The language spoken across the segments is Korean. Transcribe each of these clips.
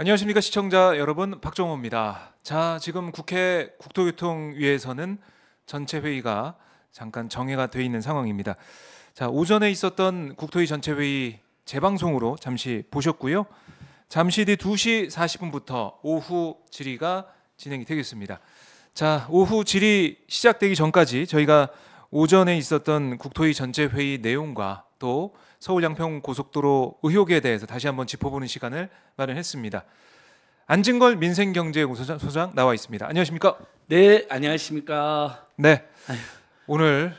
안녕하십니까 시청자 여러분 박종호입니다자 지금 국회 국토교통위에서는 전체 회의가 잠깐 정해가 돼 있는 상황입니다. 자 오전에 있었던 국토위 전체 회의 재방송으로 잠시 보셨고요. 잠시 뒤 2시 40분부터 오후 질의가 진행이 되겠습니다. 자 오후 질의 시작되기 전까지 저희가 오전에 있었던 국토위 전체 회의 내용과 또 서울 양평 고속도로 의혹에 대해서 다시 한번 짚어보는 시간을 마련했습니다. 안진걸 민생경제소장 소장 나와 있습니다. 안녕하십니까? 네, 안녕하십니까? 네. 아휴. 오늘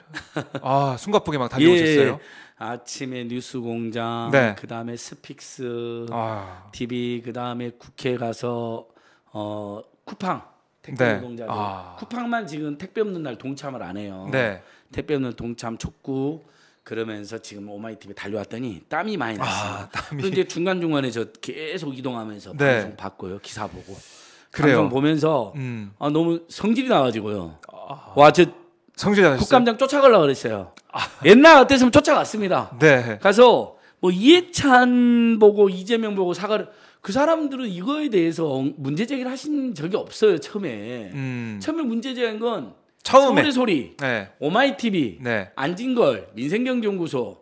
아 숨가쁘게 막 달려오셨어요. 예, 아침에 뉴스공장, 네. 그 다음에 스픽스 아. TV, 그 다음에 국회 가서 어 쿠팡 택배 네. 노동자 아. 쿠팡만 지금 택배 없는 날 동참을 안 해요. 네. 택배 없는 동참 촉구 그러면서 지금 오마이TV 달려왔더니 땀이 많이 아, 났어요. 그런데 중간 중간에 저 계속 이동하면서 네. 방송 봤고요, 기사 보고 그래요. 방송 보면서 음. 아, 너무 성질이 나가지고요. 아, 와저 성질 나셨어요? 국감장 쫓아가려 고 그랬어요. 아. 옛날 같았으면 쫓아갔습니다. 네. 가서 뭐 이해찬 보고 이재명 보고 사과를 그 사람들은 이거에 대해서 문제 제기를 하신 적이 없어요 처음에. 음. 처음에 문제 제기한 건 처음에 서 소리, 네. 오마이티비 네. 안진걸, 민생경제연구소,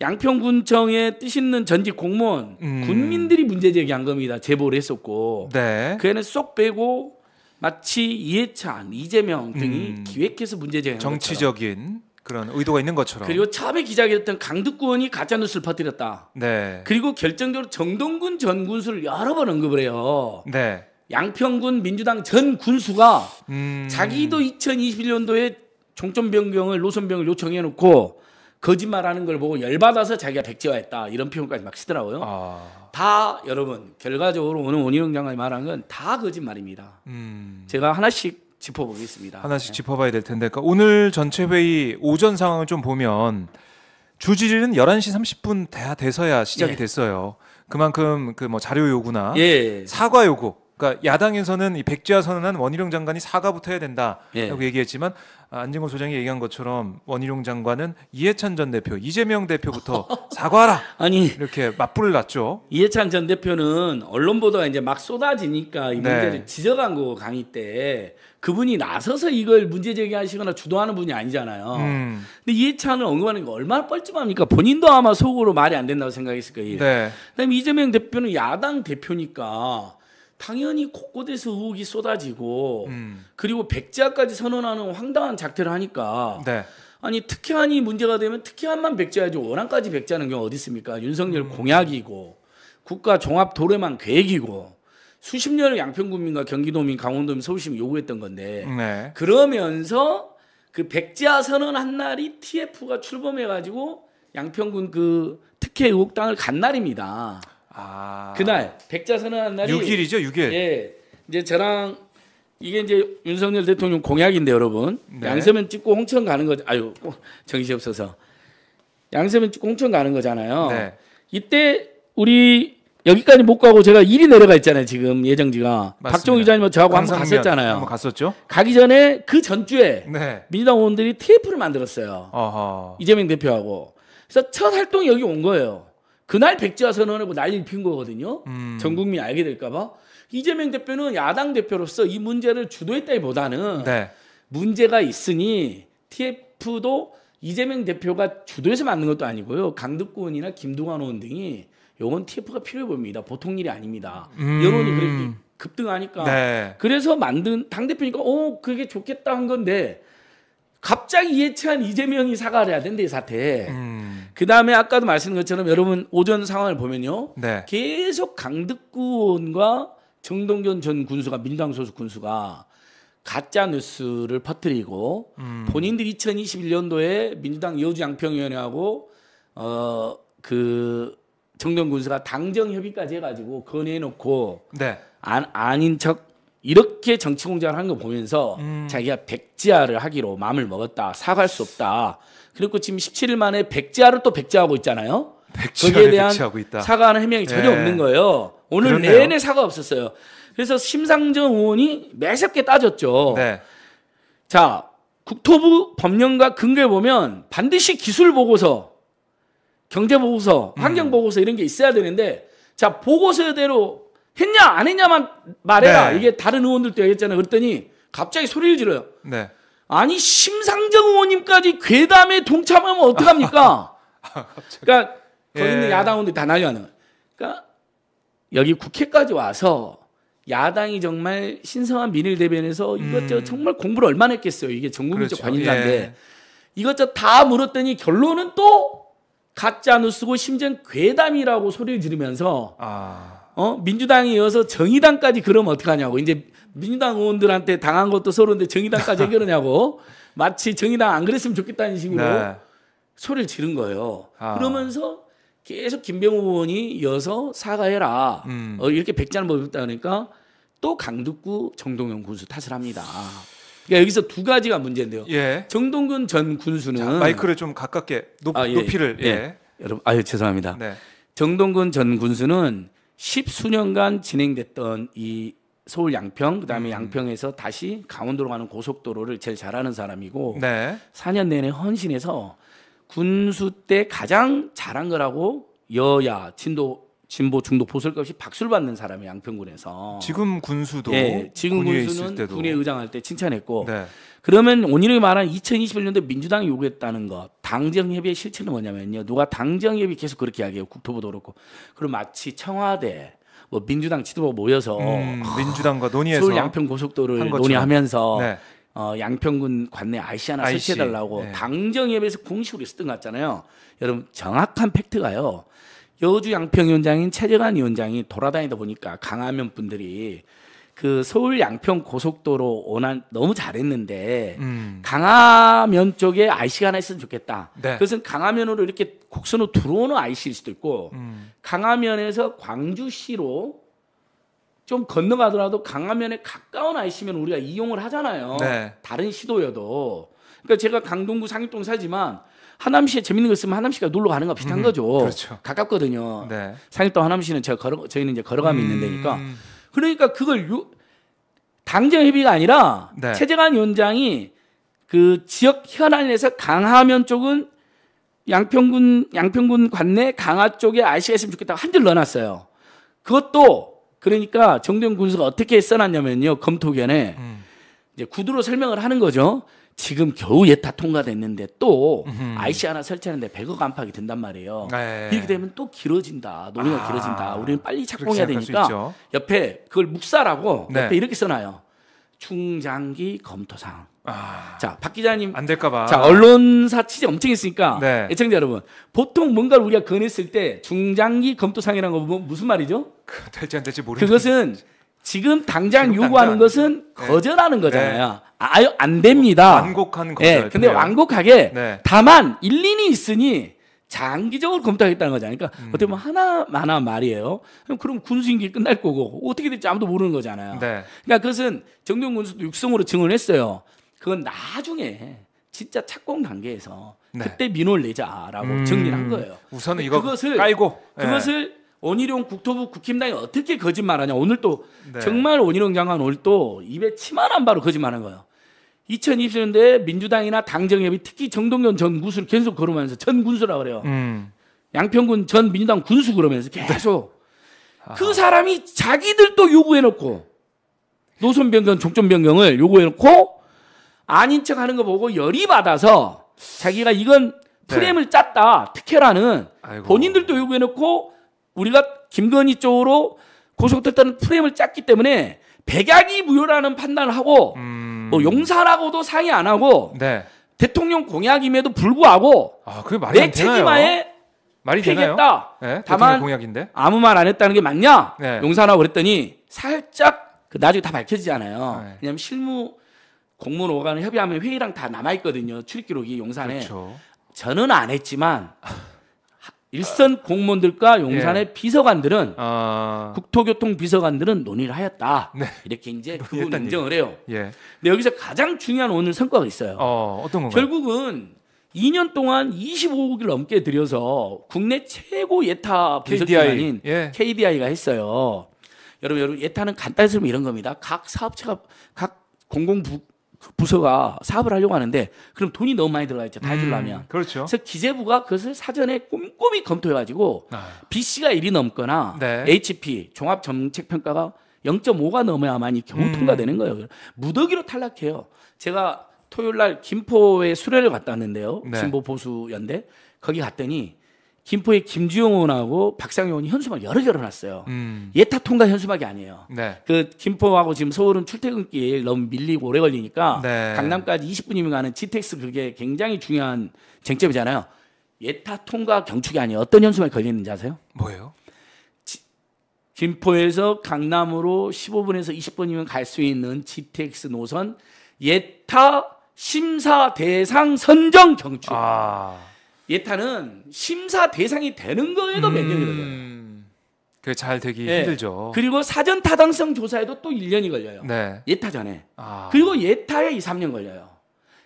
양평군청에 뜻있는 전직 공무원, 음. 군민들이 문제 제기한 겁니다. 제보를 했었고 네. 그 애는 쏙 빼고 마치 이해찬, 이재명 등이 음. 기획해서 문제 제기한 정치적인 것처럼. 그런 의도가 있는 것처럼 그리고 처음에 기자회견던 강득구원이 가짜 뉴스를 퍼뜨렸다. 네. 그리고 결정적으로 정동근 전 군수를 여러 번 언급을 해요. 네. 양평군 민주당 전 군수가 음. 자기도 2021년도에 종점 변경을 노선 변경을 요청해 놓고 거짓말하는 걸 보고 열받아서 자기가 백지화했다 이런 표현까지 막 쓰더라고요. 아. 다 여러분 결과적으로 오늘 원희룡 장관이 말한 건 다 거짓말입니다. 음. 제가 하나씩 짚어보겠습니다. 하나씩 네. 짚어봐야 될 텐데 그러니까 오늘 전체 회의 오전 상황을 좀 보면 주지는 11시 30분 돼 돼서야 시작이 예. 됐어요. 그만큼 그 뭐 자료 요구나 예. 사과 요구 그러니까 야당에서는 이백지화 선언한 원희룡 장관이 사과부터 해야 된다라고 예. 얘기했지만 아, 안진걸 소장이 얘기한 것처럼 원희룡 장관은 이해찬 전 대표, 이재명 대표부터 사과하라. 아니 이렇게 맞불을 놨죠. 이해찬 전 대표는 언론 보도가 이제 막 쏟아지니까 이 네. 문제를 네. 지적한 거 강의 때 그분이 나서서 이걸 문제 제기하시거나 주도하는 분이 아니잖아요. 음. 근데 이해찬을 언급하는 게 얼마나 뻘쭘합니까? 본인도 아마 속으로 말이 안 된다고 생각했을 거예요. 네. 그다음에 이재명 대표는 야당 대표니까 당연히 곳곳에서 의혹이 쏟아지고 음. 그리고 백제화까지 선언하는 황당한 작태를 하니까 네. 아니 특혜안이 문제가 되면 특혜안만 백제하지 원안까지 백제하는 경우 어디 있습니까? 윤석열 음. 공약이고 국가 종합 도래망 계획이고 수십 년을 양평군민과 경기도민, 강원도민, 서울시민 요구했던 건데 네. 그러면서 그 백제화 선언한 날이 TF가 출범해가지고 양평군 그 특혜 의혹 당을간 날입니다. 아. 그날 백자 선언한 날이 6일이죠, 6일. 예. 이제 저랑 이게 이제 윤석열 대통령 공약인데 여러분. 네. 양세면 찍고 홍천 가는 거 아유, 정신이 없어서. 양세면 찍고 홍천 가는 거잖아요. 네. 이때 우리 여기까지 못 가고 제가 일이 내려가 있잖아요. 지금 예정지가 박종 기자님은 저하고 한번 갔었잖아요. 한번 갔었죠. 가기 전에 그 전주에 네. 민주당 의원들이 테이프를 만들었어요. 어허. 이재명 대표하고. 그래서 첫 활동이 여기 온 거예요. 그날 백지화 선언하고 뭐 난리를 핀 거거든요. 음. 전 국민이 알게 될까봐. 이재명 대표는 야당 대표로서 이 문제를 주도했다기보다는 네. 문제가 있으니 TF도 이재명 대표가 주도해서 만든 것도 아니고요. 강득권이나 김동완 의원 등이 요건 TF가 필요해 보입니다. 보통 일이 아닙니다. 음. 여론이 그렇게 급등하니까. 네. 그래서 만든 당대표니까 어 그게 좋겠다 한 건데 갑자기 예측한 이재명이 사과를 해야 된대 사태. 음. 그 다음에 아까도 말씀드린 것처럼 여러분 오전 상황을 보면요. 네. 계속 강득구원과 정동균 전 군수가 민주당 소속 군수가 가짜 뉴스를 퍼뜨리고 음. 본인들이 2021년도에 민주당 여주 양평위원회하고 어그 정동 군수가 당정 협의까지 해가지고 건의해놓고 네. 안, 아닌 척 이렇게 정치 공작을 하는 거 보면서 음. 자기가 백지화를 하기로 마음을 먹었다. 사과할 수 없다. 그리고 지금 17일 만에 백지화를 또 백지화하고 있잖아요. 거기에 대한 사과하는 해명이 전혀 네. 없는 거예요. 오늘 그렇네요. 내내 사과 없었어요. 그래서 심상정 의원이 매섭게 따졌죠. 네. 자, 국토부 법령과 근거에 보면 반드시 기술 보고서, 경제 보고서, 환경 음. 보고서 이런 게 있어야 되는데 자, 보고서대로 했냐 안 했냐만 말해라. 네. 이게 다른 의원들도 얘기했잖아요. 그랬더니 갑자기 소리를 질러요. 네. 아니 심상정 의원님까지 괴담에 동참하면 어떡합니까? 아, 그러니까 거기 있는 예. 야당 의원들이 다 난리 나는 거예요. 그러니까 여기 국회까지 와서 야당이 정말 신성한 민일 대변에서 이것저것 음. 정말 공부를 얼마나 했겠어요. 이게 전국민적 그렇죠. 관심사인데 예. 이것저것 다 물었더니 결론은 또 가짜 뉴스고 심지어 괴담이라고 소리를 지르면서 아. 어? 민주당이 이어서 정의당까지 그러면 어떡하냐고. 이제 민주당 의원들한테 당한 것도 서로인데 정의당까지 해결하냐고. 마치 정의당 안 그랬으면 좋겠다는 식으로 네. 소리를 지른 거예요. 아. 그러면서 계속 김병호 의원이 이어서 사과해라. 음. 어, 이렇게 백자는 법이 다 그러니까 또 강북구 정동영 군수 탓을 합니다. 그러니까 여기서 두 가지가 문제인데요. 예. 정동근 전 군수는 자, 마이크를 좀 가깝게 높, 아, 예. 높이를 예. 예. 여러분 아유 죄송합니다. 네. 정동근 전 군수는 십수년간 진행됐던 이 서울 양평 그다음에 음. 양평에서 다시 강원도로 가는 고속도로를 제일 잘하는 사람이고 네. 4년 내내 헌신해서 군수 때 가장 잘한 거라고 여야 진도 진보 중도 보수를 없이 박수를 받는 사람이 양평군에서 지금 군수도 예, 지금 군수는 군에 의장할 때 칭찬했고 네. 그러면 오늘이 말한 2021년도 민주당이 요구했다는 것 당정협의의 실체는 뭐냐면요 누가 당정협의 계속 그렇게 하게요 국토부도 그렇고 그럼 마치 청와대 뭐 민주당 지도부 모여서 음, 민주당과 논의해서 서울 양평 고속도로를 논의하면서 네. 어, 양평군 관내 IC 하나 IC. 설치해달라고 네. 당정협의에서 공식으로 했었던 것 같잖아요 여러분 정확한 팩트가요 여주 양평 위원장인 최재관 위원장이 돌아다니다 보니까 강화면 분들이 그 서울 양평 고속도로 원안 너무 잘했는데 음. 강화면 쪽에 IC가 하나 있으면 좋겠다. 네. 그것은 강화면으로 이렇게 곡선으로 들어오는 IC일 수도 있고 음. 강화면에서 광주시로 좀 건너가더라도 강화면에 가까운 IC면 우리가 이용을 하잖아요. 네. 다른 시도여도. 그러니까 제가 강동구 상입동 살지만 하남시에 재밌는 거 있으면 하남시가 놀러 가는 거 비슷한 음, 거죠. 그렇죠. 가깝거든요. 네. 상립동 하남시는 제가 걸어 저희는 이제 걸어가면 음... 있는 데니까. 음. 그러니까 그걸 유, 당정 협의가 아니라 네. 최재관 위원장이 그 지역 현안에서 강하면 쪽은 양평군 양평군 관내 강화 쪽에 아시가 있으면 좋겠다고 한 줄 넣어놨어요. 그것도 그러니까 정동 군수가 어떻게 써놨냐면요 검토견에 음. 이제 구두로 설명을 하는 거죠. 지금 겨우 예타 통과됐는데 또 음흠. IC 하나 설치하는데 100억 안팎이 된단 말이에요. 네. 이렇게 되면 또 길어진다. 논의가 아. 길어진다. 우리는 빨리 착공해야 되니까 옆에 그걸 묵사라고 네. 옆에 이렇게 써놔요. 중장기 검토 사항. 아... 자, 박 기자님. 안 될까봐. 자, 언론사 취재 엄청 했으니까. 네. 애청자 여러분. 보통 뭔가를 우리가 건했을 때 중장기 검토상이라는 거 보면 무슨 말이죠? 그 될지 안 될지 모르는 그것은 지금 당장 지금 요구하는 것은 네. 거절하는 네. 거잖아요. 네. 아유 안 됩니다. 완곡한 예, 거절. 네, 근데 완곡하게 네. 다만 일린이 있으니 장기적으로 검토하겠다는 거잖아요. 그러니까 음. 어떻게 보면 하나 마나 말이에요. 그럼, 그럼 군수인기 끝날 거고 어떻게 될지 아무도 모르는 거잖아요. 네. 그러니까 그것은 정경 군수도 육성으로 증언했어요. 그건 나중에 진짜 착공 단계에서 네. 그때 민원을 내자라고 음. 정리한 거예요. 우선은 이거 그것을 깔고 그것을 네. 원희룡 국토부 국힘당이 어떻게 거짓말하냐. 오늘 또 네. 정말 원희룡 장관 오늘 또 입에 치만한 바로 거짓말한 거예요. 2020년대 민주당이나 당정협이 특히 정동현 전 군수를 계속 걸으면서전 군수라 그래요. 음. 양평군 전 민주당 군수 그러면서 네. 계속 아하. 그 사람이 자기들도 요구해놓고 노선 변경, 종점 변경을 요구해놓고 아닌 척 하는 거 보고 열이 받아서 자기가 이건 네. 프레임을 네. 짰다 특혜라는 아이고. 본인들도 요구해놓고 우리가 김건희 쪽으로 고속됐다는 프레임을 짰기 때문에 백약이 무효라는 판단을 하고 음... 뭐 용사라고도 상의 안 하고 네. 대통령 공약임에도 불구하고 아, 그게 말이 내 책임하에 말이 되겠다. 네, 다만 공약인데? 아무 말 안 했다는 게 맞냐? 네. 용사라고 그랬더니 살짝 그 나중에 다 밝혀지잖아요. 네. 왜냐면 실무 공무원 오가는 협의하면 회의랑 다 남아 있거든요. 출입 기록이 용산에. 그렇죠. 저는 안 했지만 일선 공무원들과 용산의 예. 비서관들은 어... 국토교통 비서관들은 논의를 하였다. 네. 이렇게 이제 그분 인정을 해요. 예. 근데 여기서 가장 중요한 오늘 성과가 있어요. 어, 어떤 건가요? 결국은 2년 동안 25억을 넘게 들여서 국내 최고 예타 분석기관인 KDI. 예. KDI가 했어요. 여러분, 여러분 예타는 간단히 설명 이런 겁니다. 각 사업체가 각 공공부 부서가 사업을 하려고 하는데 그럼 돈이 너무 많이 들어가 있죠. 다 음, 해주려면. 음, 그렇죠. 그래서 기재부가 그것을 사전에 꼼꼼히 검토해가지고 아. BC가 1이 넘거나 네. HP 종합정책평가가 0.5가 넘어야만이 겨우 음. 통과되는 거예요. 무더기로 탈락해요. 제가 토요일 날 김포에 수련을 갔다 왔는데요. 네. 진보 보수 연대 거기 갔더니 김포의 김주영 의원하고 박상용 의원이 현수막 여러 개열놨어요 음. 예타 통과 현수막이 아니에요. 네. 그 김포하고 지금 서울은 출퇴근길 너무 밀리고 오래 걸리니까 네. 강남까지 20분이면 가는 지 t 스 그게 굉장히 중요한 쟁점이잖아요. 예타 통과 경축이 아니에요. 어떤 현수막이 걸리는지 아세요? 뭐예요? 지, 김포에서 강남으로 15분에서 20분이면 갈 수 있는 지 t 스 노선 예타 심사 대상 선정 경축. 아. 예타는 심사 대상이 되는 거에도 몇 년이 걸려요. 음. 그게 잘 되기 네. 힘들죠. 그리고 사전 타당성 조사에도 또 1년이 걸려요. 네. 예타 전에. 아. 그리고 예타에 2, 3년 걸려요.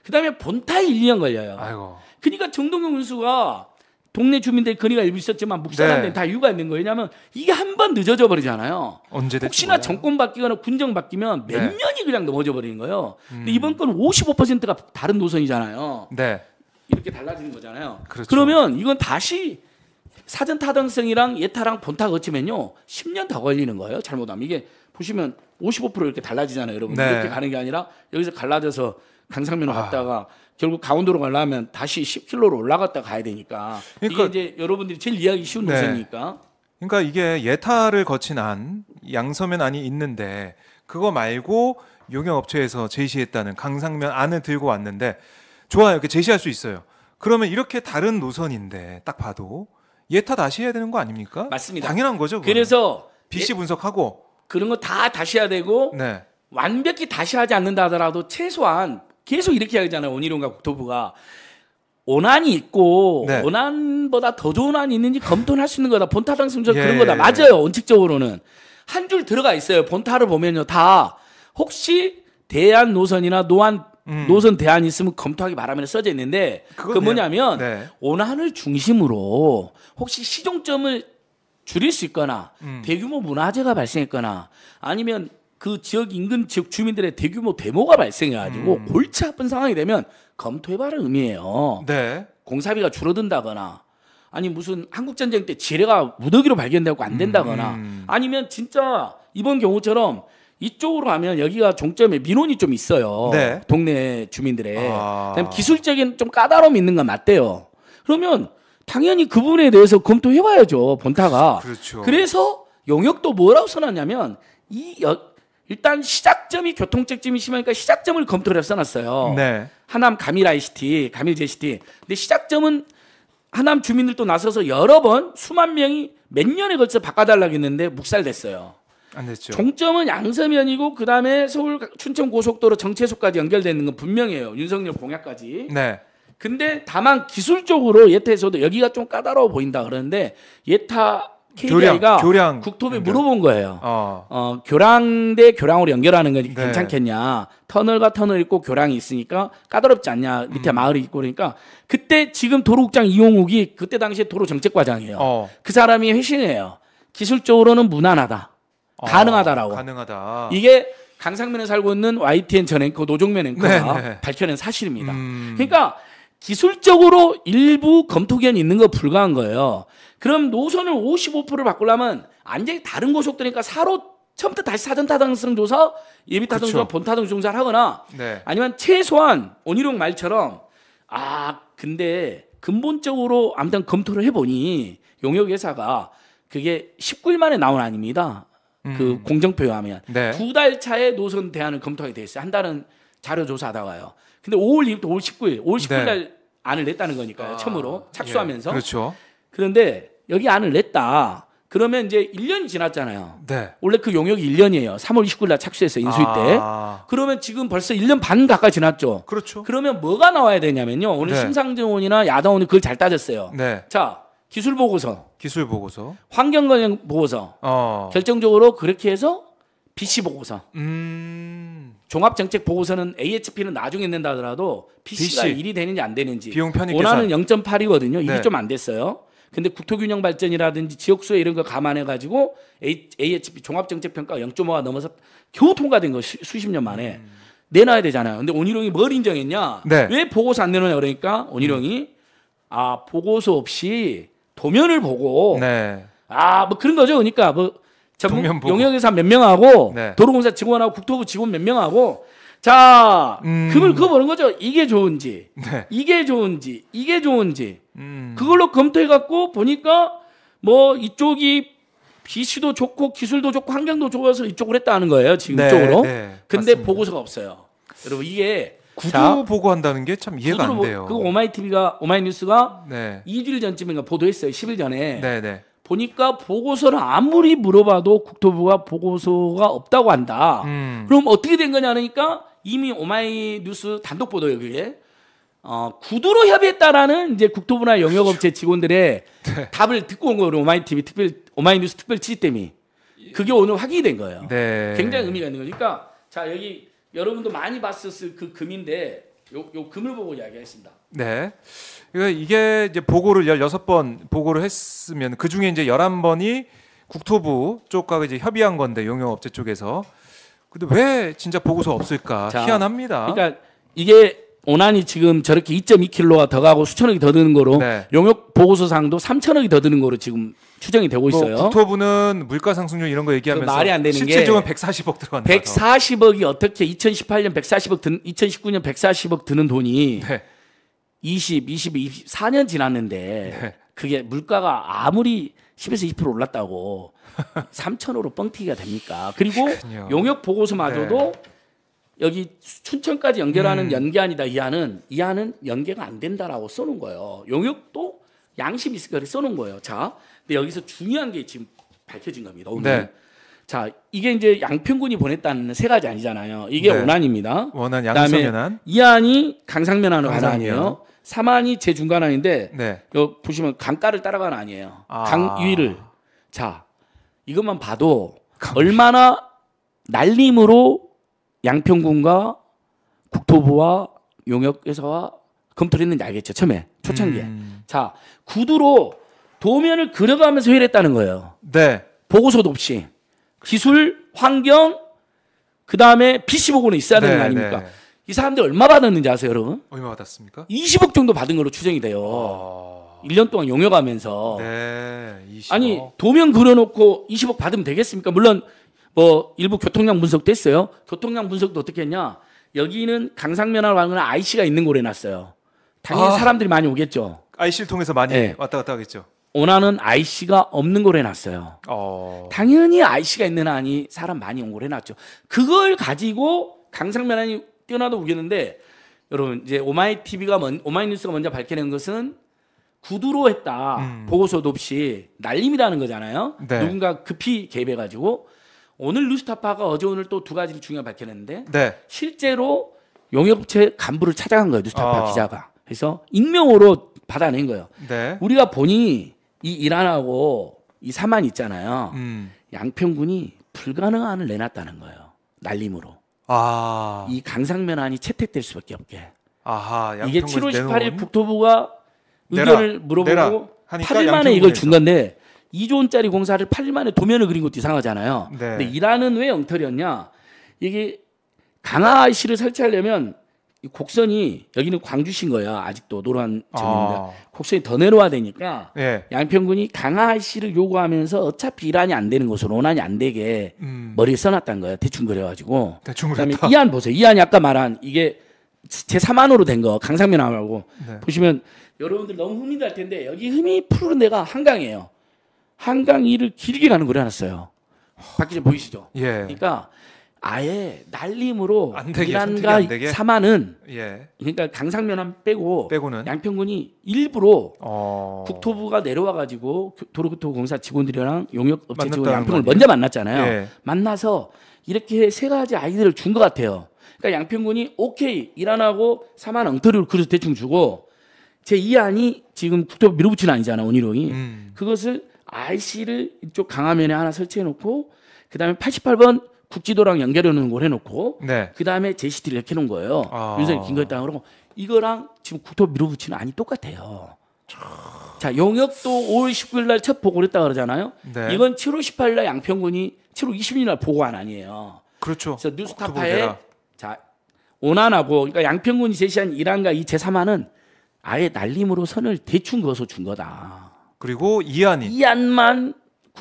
그다음에 본타에 1, 2년 걸려요. 아이고. 그러니까 정동영 군수가 동네 주민들 건의가 일부 있었지만 묵살한데 네. 다 이유가 있는 거예요. 왜냐하면 이게 한 번 늦어져 버리잖아요. 언제 혹시나 거예요? 정권 바뀌거나 군정 바뀌면 몇 네. 년이 그냥 넘어져 버리는 거예요. 음. 근데 이번 건 55%가 다른 노선이잖아요. 네. 이렇게 달라지는 거잖아요. 그렇죠. 그러면 이건 다시 사전 타당성이랑 예타랑 본타 거치면요. 10년 더 걸리는 거예요. 잘못하면 이게 보시면 55% 이렇게 달라지잖아요, 여러분. 네. 이렇게 가는 게 아니라 여기서 갈라져서 강상면으로 아. 갔다가 결국 강원도로 가려면 다시 10km로 올라갔다 가야 되니까 그러니까, 이게 이제 여러분들이 제일 이해하기 쉬운 네. 노선이니까. 그러니까 이게 예타를 거친 안 양서면 안이 있는데 그거 말고 용역업체에서 제시했다는 강상면 안을 들고 왔는데 좋아요. 이렇게 제시할 수 있어요. 그러면 이렇게 다른 노선인데 딱 봐도 예타 다시 해야 되는 거 아닙니까? 맞습니다. 당연한 거죠. 그거 그래서 BC 예. 분석하고 그런 거 다 다시 해야 되고 네. 완벽히 다시 하지 않는다 하더라도 최소한 계속 이렇게 하잖아요. 원희룡과 국토부가 원안이 있고 네. 원안보다더 좋은 안이 있는지 검토를 할수 있는 거다. 본타당 승적 예. 그런 거다. 맞아요. 원칙적으로는 한 줄 들어가 있어요. 본타를 보면요. 다 혹시 대안 노선이나 노안 음. 노선 대안이 있으면 검토하기 바라면 써져 있는데 그 뭐냐면 네. 온안을 중심으로 혹시 시종점을 줄일 수 있거나 음. 대규모 문화재가 발생했거나 아니면 그 지역 인근 지역 주민들의 대규모 데모가 발생해가지고 음. 골치 아픈 상황이 되면 검토해봐라 의미예요. 네. 공사비가 줄어든다거나 아니 무슨 한국 전쟁 때 지뢰가 무더기로 발견되고 안 된다거나 음. 아니면 진짜 이번 경우처럼 이쪽으로 가면 여기가 종점에 민원이 좀 있어요. 네. 동네 주민들의 아. 기술적인 좀 까다로움이 있는 건 맞대요. 그러면 당연히 그분에 대해서 검토해봐야죠 본타가. 그렇죠. 그렇죠. 그래서 용역도 뭐라고 써놨냐면 이 여, 일단 시작점이 교통책점이 심하니까 시작점을 검토를 해서 놨어요 네. 하남 가밀 이시티 가밀 제시티 근데 시작점은 하남 주민들도 나서서 여러 번 수만 명이 몇 년에 걸쳐 바꿔달라고 했는데 묵살됐어요. 종점은 양서면이고 그다음에 서울 춘천 고속도로 정체소까지 연결되는 건 분명해요. 윤석열 공약까지. 네. 근데 다만 기술적으로 예타에서도 여기가 좀 까다로워 보인다 그러는데 예타 KDI가 교량, 교량 국토부에 연결. 물어본 거예요. 어. 어. 교량 대 교량으로 연결하는 건 네. 괜찮겠냐. 터널과 터널 있고 교량이 있으니까 까다롭지 않냐. 밑에 음. 마을이 있고 그러니까 그때 지금 도로국장 이용욱이 그때 당시에 도로정책과장이에요. 어. 그 사람이 회신해요. 기술적으로는 무난하다. 어, 가능하다라고. 가능하다. 이게 강상면에 살고 있는 YTN 전 앵커 노종면 앵커가 네네. 네. 밝혀낸 사실입니다. 음... 그러니까 기술적으로 일부 검토 기한이 있는 거 불가한 거예요. 그럼 노선을 55%를 바꾸려면 완전히 다른 고속도로니까 사로 처음부터 다시 사전 타당성 조사, 예비 타당 조사, 본 타당 성 조사를 하거나 네. 아니면 최소한 원희룡 말처럼 아 근데 근본적으로 아무튼 검토를 해보니 용역 회사가 그게 19일 만에 나온 아닙니다. 그 음. 공정표하면 에 네. 두달 차에 노선 대안을 검토하게 돼 있어요. 한 달은 자료 조사하다가요. 근데 5월 2일부터 5월 19일, 5월 19일 네. 날 안을 냈다는 거니까요. 아, 처음으로 예. 착수하면서. 예. 그렇죠. 그런데 여기 안을 냈다. 그러면 이제 1년이 지났잖아요. 네. 원래 그 용역이 1년이에요. 3월 29일 날착수해서 인수위 때. 아. 그러면 지금 벌써 1년 반 가까이 지났죠. 그렇죠. 그러면 뭐가 나와야 되냐면요. 오늘 네. 심상정원이나 야당원이 그걸 잘 따졌어요. 네. 자, 기술 보고서, 기술 보고서, 환경 관련 보고서, 어. 결정적으로 그렇게 해서 BC 보고서. 음. 종합 정책 보고서는 AHP는 나중에 낸다 하더라도 BC가 BC. 일이 되는지 안 되는지 비용 편입 원하는 0.8이거든요. 일이 네. 좀안 됐어요. 근데 국토균형 발전이라든지 지역 수혜 이런 거 감안해 가지고 AHP 종합 정책 평가 가 0.5가 넘어서 겨우 통과된 거 수, 수십 년 만에 음. 내놔야 되잖아요. 근데 온일용이 뭘 인정했냐? 네. 왜 보고서 안 내놓냐 그러니까 온일용이 음. 아 보고서 없이 도면을 보고 네. 아뭐 그런 거죠. 그러니까 뭐 전문 용역회사 몇 명하고 네. 도로공사 직원하고 국토부 직원 몇 명하고 자 음. 금을 그거보는 거죠. 이게 좋은지 네. 이게 좋은지 이게 좋은지 음. 그걸로 검토해갖고 보니까 뭐 이쪽이 비시도 좋고 기술도 좋고 환경도 좋아서 이쪽으로 했다는 거예요. 지금 네, 이쪽으로. 네. 근데 맞습니다. 보고서가 없어요. 여러분 이게 구두 보고한다는 게 참 이해가 안 돼요. 그 오마이 TV가 오마이 뉴스가 네. 2주일 전쯤인가 그러니까 보도했어요. 10일 전에. 네네. 네. 보니까 보고서를 아무리 물어봐도 국토부가 보고서가 없다고 한다. 음. 그럼 어떻게 된 거냐 하니까 이미 오마이 뉴스 단독 보도예요, 그게. 어, 구두로 협의했다라는 이제 국토부나 영역업체 직원들의 네. 답을 듣고 온 거예요. 오마이 TV 특별 오마이 뉴스 특별 취재팀이. 그게 오늘 확인이 된 거예요. 네. 굉장히 의미가 있는 거니까 그러니까 자, 여기 여러분도 많이 봤었을 그 금인데 요, 요 금을 보고 이야기했습니다 네. 이게 이제 보고를 16번 보고를 했으면 그 중에 이제 11번이 국토부 쪽과 이제 협의한 건데 용역업체 쪽에서 근데 왜 진짜 보고서 없을까? 자, 희한합니다. 그러니까 이게 오난이 지금 저렇게 2.2킬로가 더 가고 수천억이 더 드는 거로 네. 용역 보고서상도 3천억이 더 드는 거로 지금 추정이 되고 뭐 있어요. 국토부는 물가 상승률 이런 거 얘기하면서 말이 안 되는 실질적으로 게 140억 들어간다. 140억이 어떻게 2018년 140억 든 2019년 140억 드는 돈이 네. 20, 22, 24년 지났는데 네. 그게 물가가 아무리 10에서 20% 올랐다고 3천으로 뻥튀기가 됩니까? 그리고 용역 보고서마저도 네. 여기 춘천까지 연결하는 음. 연계안이다 이 안은 이 안은 연계가 안 된다라고 써놓은 거예요. 용역도 양심이 있을 거를 써놓은 거예요. 자, 근데 여기서 중요한 게 지금 밝혀진 겁니다. 오늘. 네. 자, 이게 이제 양평군이 보냈다는 세 가지 아니잖아요. 이게 네. 원안입니다. 원안 양성 연안. 이안이 강상면안으로 가는 아니에요. 삼안이 제 중간 안인데 네. 여 보시면 강가를 따라가는 아니에요. 아. 강 위를. 자, 이것만 봐도 얼마나 날림으로 양평군과 국토부와 용역회사와 검토를 했는지 알겠죠. 처음에 초창기에. 음. 자 구두로 도면을 그려가면서 회의를 했다는 거예요. 네. 보고서도 없이 기술, 환경, 그 다음에 PC 보고는 있어야 되는 네, 거 아닙니까? 네. 이 사람들 얼마 받았는지 아세요, 여러분? 얼마 받았습니까? 20억 정도 받은 걸로 추정이 돼요. 어... 아. 1년 동안 용역하면서. 네, 20억. 아니, 도면 그려놓고 20억 받으면 되겠습니까? 물론 뭐 일부 교통량 분석도했어요 교통량 분석도 어떻게 했냐? 여기는 강상면화를 왕은 IC가 있는 곳에 놨어요. 당연히 아, 사람들이 많이 오겠죠. IC를 통해서 많이 네. 왔다 갔다 하겠죠. 원하는 IC가 없는 곳에 놨어요. 어... 당연히 IC가 있는 안이 사람 많이 온 곳에 놨죠. 그걸 가지고 강상면화이 뛰어나도 우겼는데 여러분 이제 오마이 TV가 먼, 오마이 뉴스가 먼저 밝혀낸 것은 구두로 했다 음. 보고서도 없이 날림이라는 거잖아요. 네. 누군가 급히 개입해가지고 오늘 뉴스타파가 어제 오늘 또 두 가지를 중요하게 밝혔는데 네. 실제로 용역업체 간부를 찾아간 거예요 뉴스타파 어. 기자가 그래서 익명으로 받아낸 거예요 네. 우리가 보니 이 이란하고 이 사만 있잖아요 음. 양평군이 불가능한을 내놨다는 거예요 날림으로 아. 이 강상면안이 채택될 수밖에 없게 아하, 이게 7월 18일 내놓은... 국토부가 의견을 내라, 물어보고 8일 만에 이걸 준 건데 2조 원짜리 공사를 8일 만에 도면을 그린 것도 이상하잖아요. 네. 근데 이란은 왜 엉터리였냐? 이게 강화 i 를 설치하려면 이 곡선이 여기는 광주신 거야 아직도 노란 점입니다. 아. 곡선이 더 내려와야 되니까 네. 양평군이 강화 i 를 요구하면서 어차피 이란이 안 되는 것으로 논란이 안 되게 음. 머리를 써놨단 거야 대충 그려가지고. 대충 그다음에 이안 보세요. 이안이 아까 말한 이게 제 3안으로 된 거 강상면하고 네. 보시면 여러분들 너무 흥미날 텐데 여기 흠이 푸른 데가 한강이에요. 한강 일을 길게 가는 그려놨어요. 밖에진 보이시죠? 예. 그러니까 아예 날림으로 안되 이란과 사마는 예. 그러니까 강상면함 빼고 빼고는 양평군이 일부러 어... 국토부가 내려와 가지고 도로교통공사 직원들이랑 용역업체 직원 양평을 먼저 만났잖아요. 예. 만나서 이렇게 세 가지 아이디어를 준것 같아요. 그러니까 양평군이 오케이 이란하고 사만 엉터리로 그래서 대충 주고 제 2안이 지금 국토부 밀어붙이는 아니잖아 요 원희룡이 음. 그것을 IC를 이쪽 강화면에 하나 설치해 놓고 그다음에 88번 국지도랑 연결해 놓은 걸 해놓고 네. 그다음에 제시티를 이렇게 해놓은 거예요. 아. 윤석열 긴거 땅으로 이거랑 지금 국토 밀어붙이는 아니 똑같아요. 참... 자 용역도 5월 19일 날 첫 보고를 했다 그러잖아요. 네. 이건 7월 18일 날 양평군이 7월 20일 날 보고안 아니에요. 그렇죠. 그래서 뉴스타파에 자 오난하고 그러니까 양평군이 제시한 이란과이 제3안은 아예 날림으로 선을 대충 그어서 준 거다. 그리고 이안인 이안만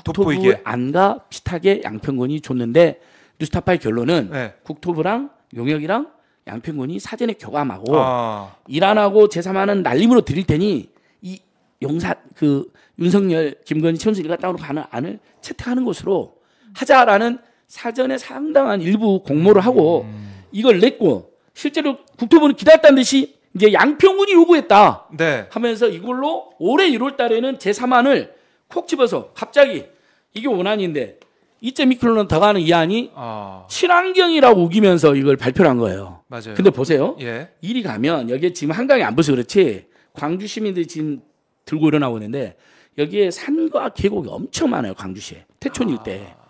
국토부 안과 비슷하게 양평군이 줬는데 뉴스타파의 결론은 네. 국토부랑 용역이랑 양평군이 사전에 교감하고 아. 이란하고 제3안은 날림으로 드릴 테니 이 용사 그 윤석열 김건희 최원순 일가 땅으로 가는 안을 채택하는 것으로 하자라는 사전에 상당한 일부 공모를 하고 음. 이걸 냈고 실제로 국토부는 기다렸다는 듯이 이제 양평군이 요구했다 네. 하면서 이걸로 올해 1월 달에는 제3안을 콕 집어서 갑자기 이게 원안인데 2.2km 더 가는 이 안이 아. 친환경이라고 우기면서 이걸 발표를 한 거예요. 맞아요. 근데 보세요. 예. 이리 가면 여기에 지금 한강이 안 보여서 그렇지 광주 시민들이 지금 들고 일어나고 있는데 여기에 산과 계곡이 엄청 많아요. 광주시에. 태촌 아. 일대. 아.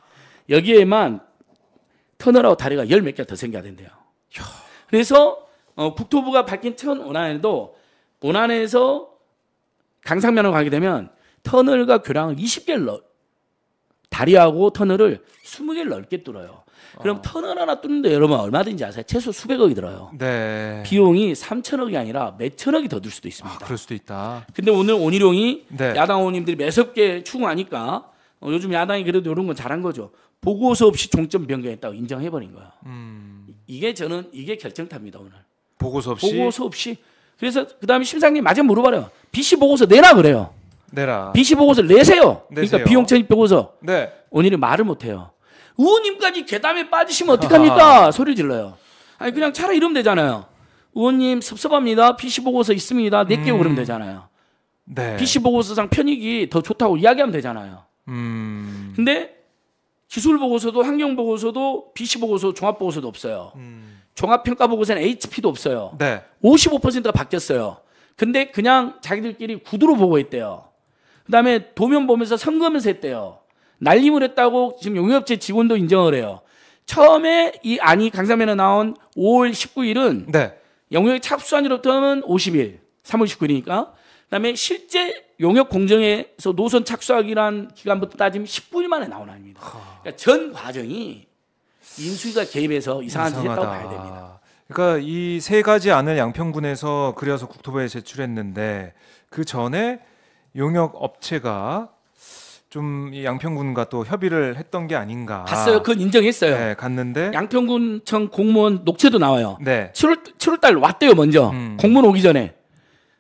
여기에만 터널하고 다리가 열 몇개가더 생겨야 된대요. 야 그래서 어, 국토부가 밝힌 천 원안에도 어, 원안에서 강상면을 가게 되면 터널과 교량을 20개를 넣 다리하고 터널을 20개를 넓게 뚫어요. 그럼 어. 터널 하나 뚫는데 여러분 얼마든지 아세요? 최소 수백억이 들어요. 네. 비용이 3천억이 아니라 몇천억이 더 들 수도 아, 있습니다. 아, 그럴 수도 있다. 근데 오늘 온희룡이 네. 야당 의원님들이 매섭게 추궁하니까 어, 요즘 야당이 그래도 이런 건 잘한 거죠. 보고서 없이 종점 변경했다고 인정해버린 거야. 음. 이게 저는 이게 결정타입니다 오늘. 보고서 없이. 보고서 없이. 그래서 그다음에 심상님 마저 물어봐요. BC 보고서 내라 그래요. 내라. BC 보고서 내세요. 그러니까 내세요. 그러니까 비용 천입 보고서. 네. 원인이 말을 못 해요. 의원님까지 괴담에 빠지시면 어떡합니까? 소리 질러요. 아니 그냥 차라리 이러면 되잖아요. 의원님 섭섭합니다. PC 보고서 있습니다. 내게요 음. 그러면 되잖아요. 네. PC 보고서상 편익이 더 좋다고 이야기하면 되잖아요. 음. 근데 기술 보고서도 환경 보고서도 PC 보고서 종합 보고서도 없어요. 음. 종합평가 보고서는 HP도 없어요. 네. 55%가 바뀌었어요. 근데 그냥 자기들끼리 구두로 보고 있대요. 그다음에 도면 보면서 선거면서 하 했대요. 날림을 했다고 지금 용역업체 직원도 인정을 해요. 처음에 이 안이 강사면에 나온 5월 19일은 네. 영역 착수한일로부터는 50일, 3월 19일이니까. 그다음에 실제 용역 공정에서 노선 착수하기란 기간부터 따지면 10일 만에 나온 아닙니다 그러니까 전 과정이 인수위가 개입해서 이상한 짓을 했다고 봐야 됩니다. 그러니까 이 세 가지 안을 양평군에서 그려서 국토부에 제출했는데 그 전에 용역 업체가 좀 양평군과 또 협의를 했던 게 아닌가. 봤어요. 그건 인정했어요. 네, 갔는데 양평군청 공무원 녹취도 나와요. 네. 7월 7월 달 왔대요, 먼저. 음. 공무원 오기 전에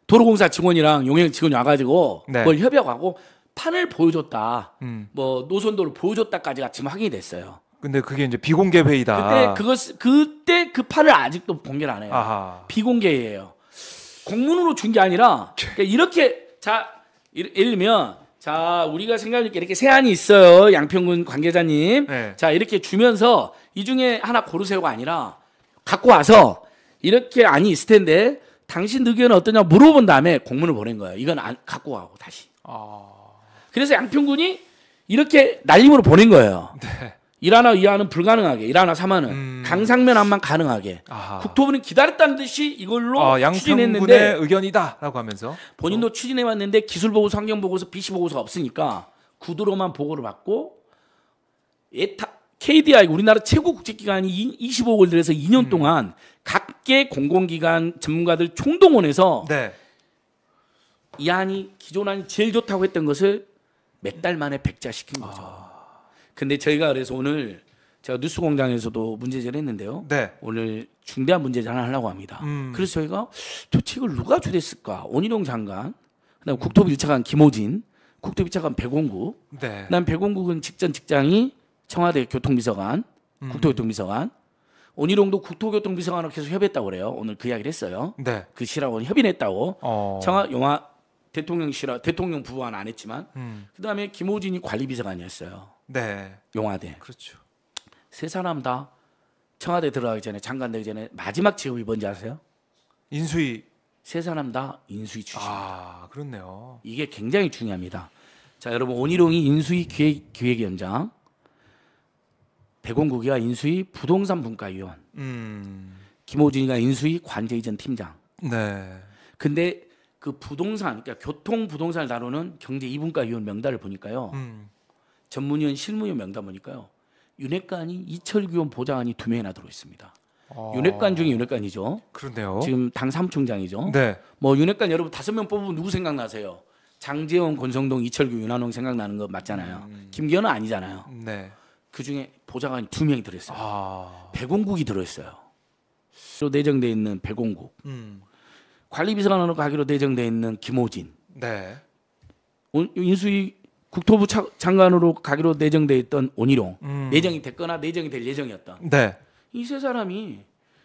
도로공사 직원이랑 용역 직원이 와 가지고 네. 그걸 협약하고 판을 보여줬다. 음. 뭐 노선도를 보여줬다까지가 지금 확인이 됐어요. 근데 그게 이제 비공개 회의다. 그때 그것 그때 그 판을 아직도 공개를 안 해요. 아하. 비공개예요. 공문으로 준 게 아니라 그러니까 이렇게 자 예를 들면 자 우리가 생각하니까 이렇게 세안이 있어요 양평군 관계자님 네. 자 이렇게 주면서 이 중에 하나 고르세요가 아니라 갖고 와서 이렇게 안이 있을 텐데 당신 의견은 어떠냐 물어본 다음에 공문을 보낸 거예요 이건 안 갖고 와고 다시 아... 그래서 양평군이 이렇게 날림으로 보낸 거예요 네. 일하나 이하는 불가능하게 일하나 삼하는 음. 강상면 안만 가능하게 아하. 국토부는 기다렸다는 듯이 이걸로 아, 추진했는데 의견이다라고 하면서 본인도 추진해왔는데 기술 보고서, 환경 보고서, 비 c 보고서가 없으니까 구두로만 보고를 받고 에타 예, KDI 우리나라 최고 국제기관이 25억을 들여서 2년 음. 동안 각계 공공기관 전문가들 총동원해서 네. 이 안이 기존 안이 제일 좋다고 했던 것을 몇 달 만에 백자 시킨 거죠. 아. 근데 저희가 그래서 오늘 제가 뉴스공장에서도 문제제를 했는데요. 네. 오늘 중대한 문제제를 하려고 합니다. 음. 그래서 저희가 도대체 이걸 누가 주도했을까? 원희룡 장관, 그다음 국토부 1차관 김호진, 국토부 1차관 백원구, 네. 그다음 백원국은 직전 직장이 청와대 교통비서관, 음. 국토교통비서관, 원희룡도 국토교통비서관으로 계속 협의했다고 그래요. 오늘 그 이야기를 했어요. 네. 그 실하고 협의했다고. 어. 청와 영화 대통령실 대통령 부부는 와안 했지만 음. 그다음에 김호진이 관리비서관이었어요. 네. 용화대. 그렇죠. 세 사람 다 청와대 들어가기 전에 장관 되기 전에 마지막 직업이 뭔지 아세요? 인수위. 세 사람 다 인수위 출신입니다. 아, 그렇네요. 이게 굉장히 중요합니다. 자, 여러분 온희룡이 인수위 기획, 기획위원장, 백원국이가 인수위 부동산 분과위원, 음. 김호준이가 인수위 관제이전 팀장. 네. 근데 그 부동산, 그러니까 교통 부동산을 다루는 경제 이분과위원 명단을 보니까요. 음. 전문위원 실무위원 명단 보니까요. 윤핵관이 이철규 원 보좌관이 두 명이나 들어 있습니다. 아. 윤핵관 중에 윤핵관이죠. 그렇네요. 지금 당 사무총장이죠. 네. 뭐 윤핵관 여러분 다섯 명 뽑으면 누구 생각나세요? 장재원, 권성동, 이철규, 윤한홍 생각나는 거 맞잖아요. 음... 김기현은 아니잖아요. 네. 그 중에 보좌관이 두 명이 들어있어요. 아... 배공국이 들어있어요. 로 내정돼 있는 배공국. 음... 관리비서관으로 가기로 내정돼 있는 김호진. 네. 인수위 국토부 차, 장관으로 가기로 내정돼 있던 온희룡 음. 내정이 됐거나 내정이 될 예정이었던 네. 이 세 사람이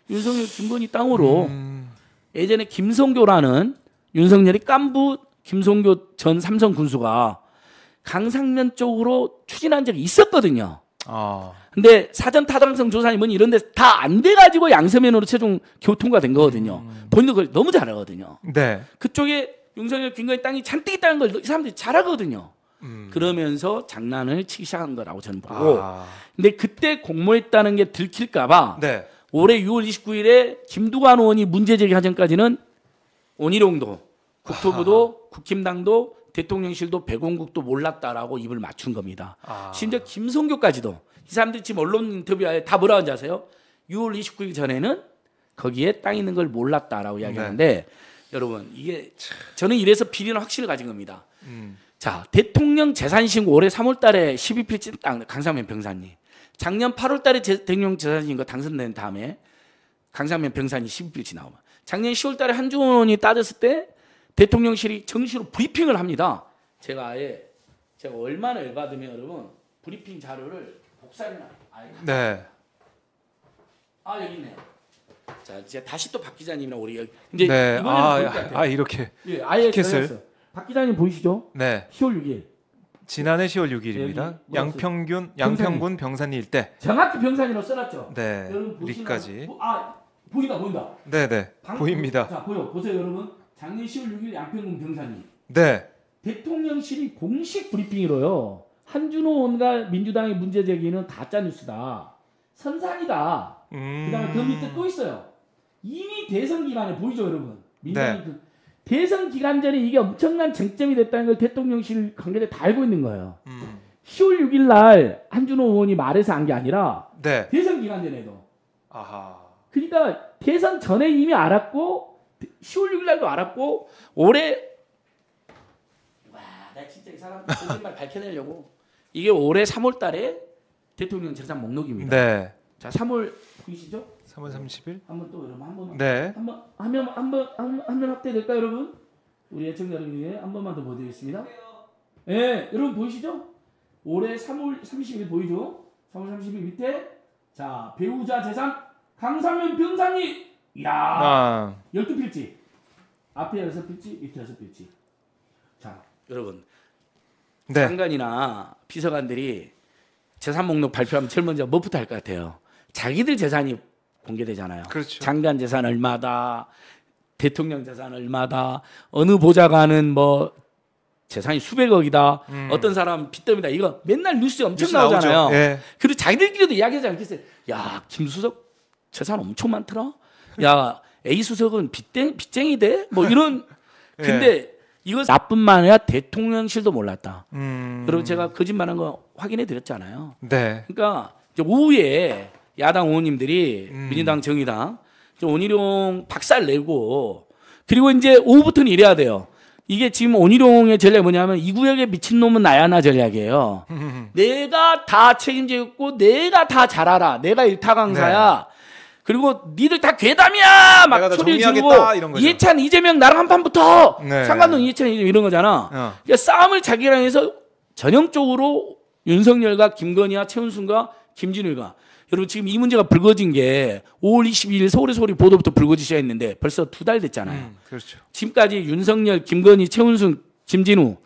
윤석열 김건희 땅으로 음. 예전에 김성교라는 윤석열이 깐부 김성교 전 삼성 군수가 강상면 쪽으로 추진한 적이 있었거든요. 어. 근데 사전 타당성 조사님뭐 이런데 다 안 돼가지고 양세면으로 최종 교통과 된 거거든요. 음. 본인도 그걸 너무 잘하거든요. 네. 그쪽에 윤석열 김건희 땅이 잔뜩 있다는 걸 사람들이 잘하거든요. 음. 그러면서 장난을 치기 시작한 거라고 저는 보고. 아. 근데 그때 공모했다는 게 들킬까봐 네. 올해 6월 29일에 김두관 의원이 문제제기 하전까지는 원희룡도 국토부도 아 국힘당도 대통령실도 백원국도 몰랐다라고 입을 맞춘 겁니다. 아. 심지어 김성교까지도 이사람들 지금 언론 인터뷰에 다 뭐라고 하는지 아세요? 6월 29일 전에는 거기에 땅 있는 걸 몰랐다라고 이야기하는데 네. 여러분 이게 저는 이래서 비리는 확신을 가진 겁니다. 음. 자, 대통령 재산 신고 올해 3월 달에 12필진 땅 강사면 병사님. 작년 8월 달에 대통령 재산 신고 당선된 다음에 강사면 병사님 1 2필지 나오면 작년 10월 달에 한준원이 따졌을 때 대통령실이 정식으로 브리핑을 합니다. 제가 아예 제가 얼마나 열받으면 여러분 브리핑 자료를 복사해놔. 네. 아 여기 있네요. 자 이제 다시 또박 기자님이랑 우리 여기. 이제 네. 아, 아, 이렇게. 예, 아예 캐슬. 박 기자님 보이시죠? 네. 10월 6일. 지난해 10월 6일입니다. 네, 양평균 양평군 병산리 일대. 정확히 병산리로 써놨죠. 네. 여러분 리까지. 아 보인다 보인다. 네네. 네, 보입니다. 자 보여 보세요 여러분. 작년 10월 6일 양평군 병산리. 네. 대통령실이 공식 브리핑으로요. 한준호 온갖 민주당의 문제 제기는 가짜 뉴스다. 선산이다. 음... 그다음에 그 밑에 또 있어요. 이미 대선 기간에 보이죠 여러분. 민주당이 네. 그 대선 기간 전에 이게 엄청난 쟁점이 됐다는 걸 대통령실 관계자다 알고 있는 거예요. 음. 10월 6일 날 한준호 의원이 말해서 한 게 아니라 네. 대선 기간 전에도. 아하. 그러니까 대선 전에 이미 알았고 10월 6일 날도 알았고 올해 와, 나 진짜 이 사람 정말 밝혀내려고 이게 올해 3월 달에 대통령 재산 목록입니다. 네. 자, 3월 보이시죠? 3월 30일. 한번 또 여러분 한번 네. 한번 하면 한번 한번 확대 될까 여러분? 우리 애청 여러분 위해 한 번만 더 보여드리겠습니다. 예, 네, 여러분 보이시죠? 올해 3월 30일 보이죠? 3월 30일 밑에 자 배우자 재산 강상면 병상이 야 아. 12필지 앞에 6필지 밑에 6필지 자 여러분 네. 장관이나 비서관들이 재산 목록 발표하면 제일 먼저 뭐부터 할 것 같아요? 자기들 재산이 공개되잖아요. 그렇죠. 장관 재산 얼마다, 대통령 재산 얼마다, 어느 보좌관은 뭐 재산이 수백억이다. 음. 어떤 사람 빚 때문이다. 이거 맨날 뉴스에 엄청 뉴스 나오잖아요. 예. 그리고 자기들끼리도 이야기하지 않겠어요. 야, 김수석 재산 엄청 많더라. 야, A 수석은 빚땡, 빚쟁이 돼? 뭐 이런. 예. 근데 이거 나뿐만 아니라 대통령실도 몰랐다. 음. 그리고 제가 거짓말한 거 확인해 드렸잖아요. 네. 그러니까 이제 오후에 야당 의원님들이 음. 민주당 정의당 온일용 박살 내고 그리고 이제 오후부터는 이래야 돼요. 이게 지금 온일용의 전략이 뭐냐면 이 구역에 미친놈은 나야나 전략이에요. 내가 다 책임지고 내가 다 잘 알아. 내가 일타강사야. 네. 그리고 니들 다 괴담이야 막 소리 지르고 이해찬 이재명 나랑 한 판부터 네. 상관동 이해찬 이런 거잖아. 어. 그러니까 싸움을 자기랑 해서 전형적으로 윤석열과 김건희와 최은순과 김진일과 여러분 지금 이 문제가 불거진 게 5월 22일 서울의 소리 보도부터 불거지 시작했는데 벌써 두 달 됐잖아요. 음, 그렇죠. 지금까지 윤석열, 김건희, 최은순, 김진우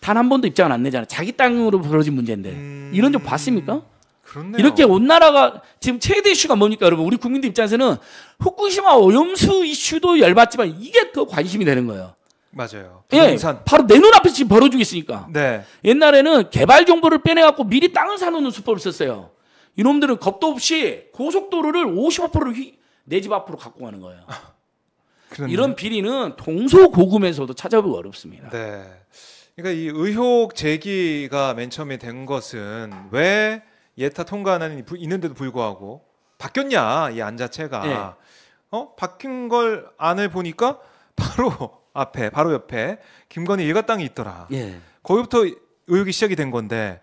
단 한 번도 입장을 안 내잖아요. 자기 땅으로 벌어진 문제인데 음, 이런 적 봤습니까? 그렇네요. 이렇게 온 나라가 지금 최대 이슈가 뭡니까 여러분? 오리 국민들 입장에서는 후쿠시마 오염수 이슈도 열받지만 이게 더 관심이 되는 거예요. 맞아요. 예, 부동산. 예, 바로 내눈앞에 지금 벌어지고 있으니까. 네. 옛날에는 개발 정보를 빼내갖고 미리 땅을 사놓는 수법을 썼어요. 이놈들은 겁도 없이 고속도로를 55%를 휘... 내집 앞으로 갖고 가는 거예요. 아, 이런 비리는 동서고금에서도 찾아보기 어렵습니다. 네. 그러니까 이 의혹 제기가 맨 처음에 된 것은 왜 예타 통과안이 있는데도 불구하고 바뀌었냐 이 안 자체가 네. 어 바뀐 걸 안을 보니까 바로 앞에 바로 옆에 김건희 일가 땅이 있더라. 예. 거기부터 의혹이 시작이 된 건데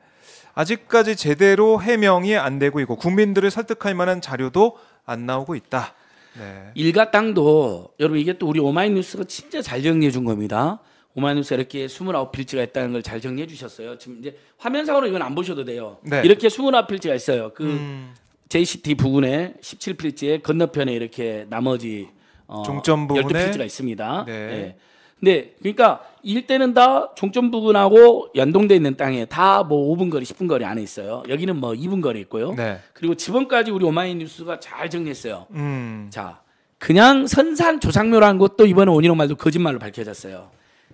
아직까지 제대로 해명이 안 되고 있고 국민들을 설득할 만한 자료도 안 나오고 있다. 네. 일가 땅도 여러분 이게 또 우리 오마이뉴스가 진짜 잘 정리해 준 겁니다. 오마이뉴스 이렇게 29필지가 있다는 걸 잘 정리해 주셨어요. 지금 이제 화면상으로 이건 안 보셔도 돼요. 네. 이렇게 29필지가 있어요. 그 음. JCT 부근에 17필지에 건너편에 이렇게 나머지 어, 종점 부분에 12필지가 있습니다. 네. 네. 근데 그러니까 일대는 다 종점 부근하고 연동되어 있는 땅에 다 뭐 5분 거리, 10분 거리 안에 있어요. 여기는 뭐 2분 거리 있고요. 네. 그리고 지번까지 우리 오마이뉴스가 잘 정리했어요. 음. 자, 그냥 선산 조상묘라는 것도 이번에 원희룡 말도 거짓말로 밝혀졌어요.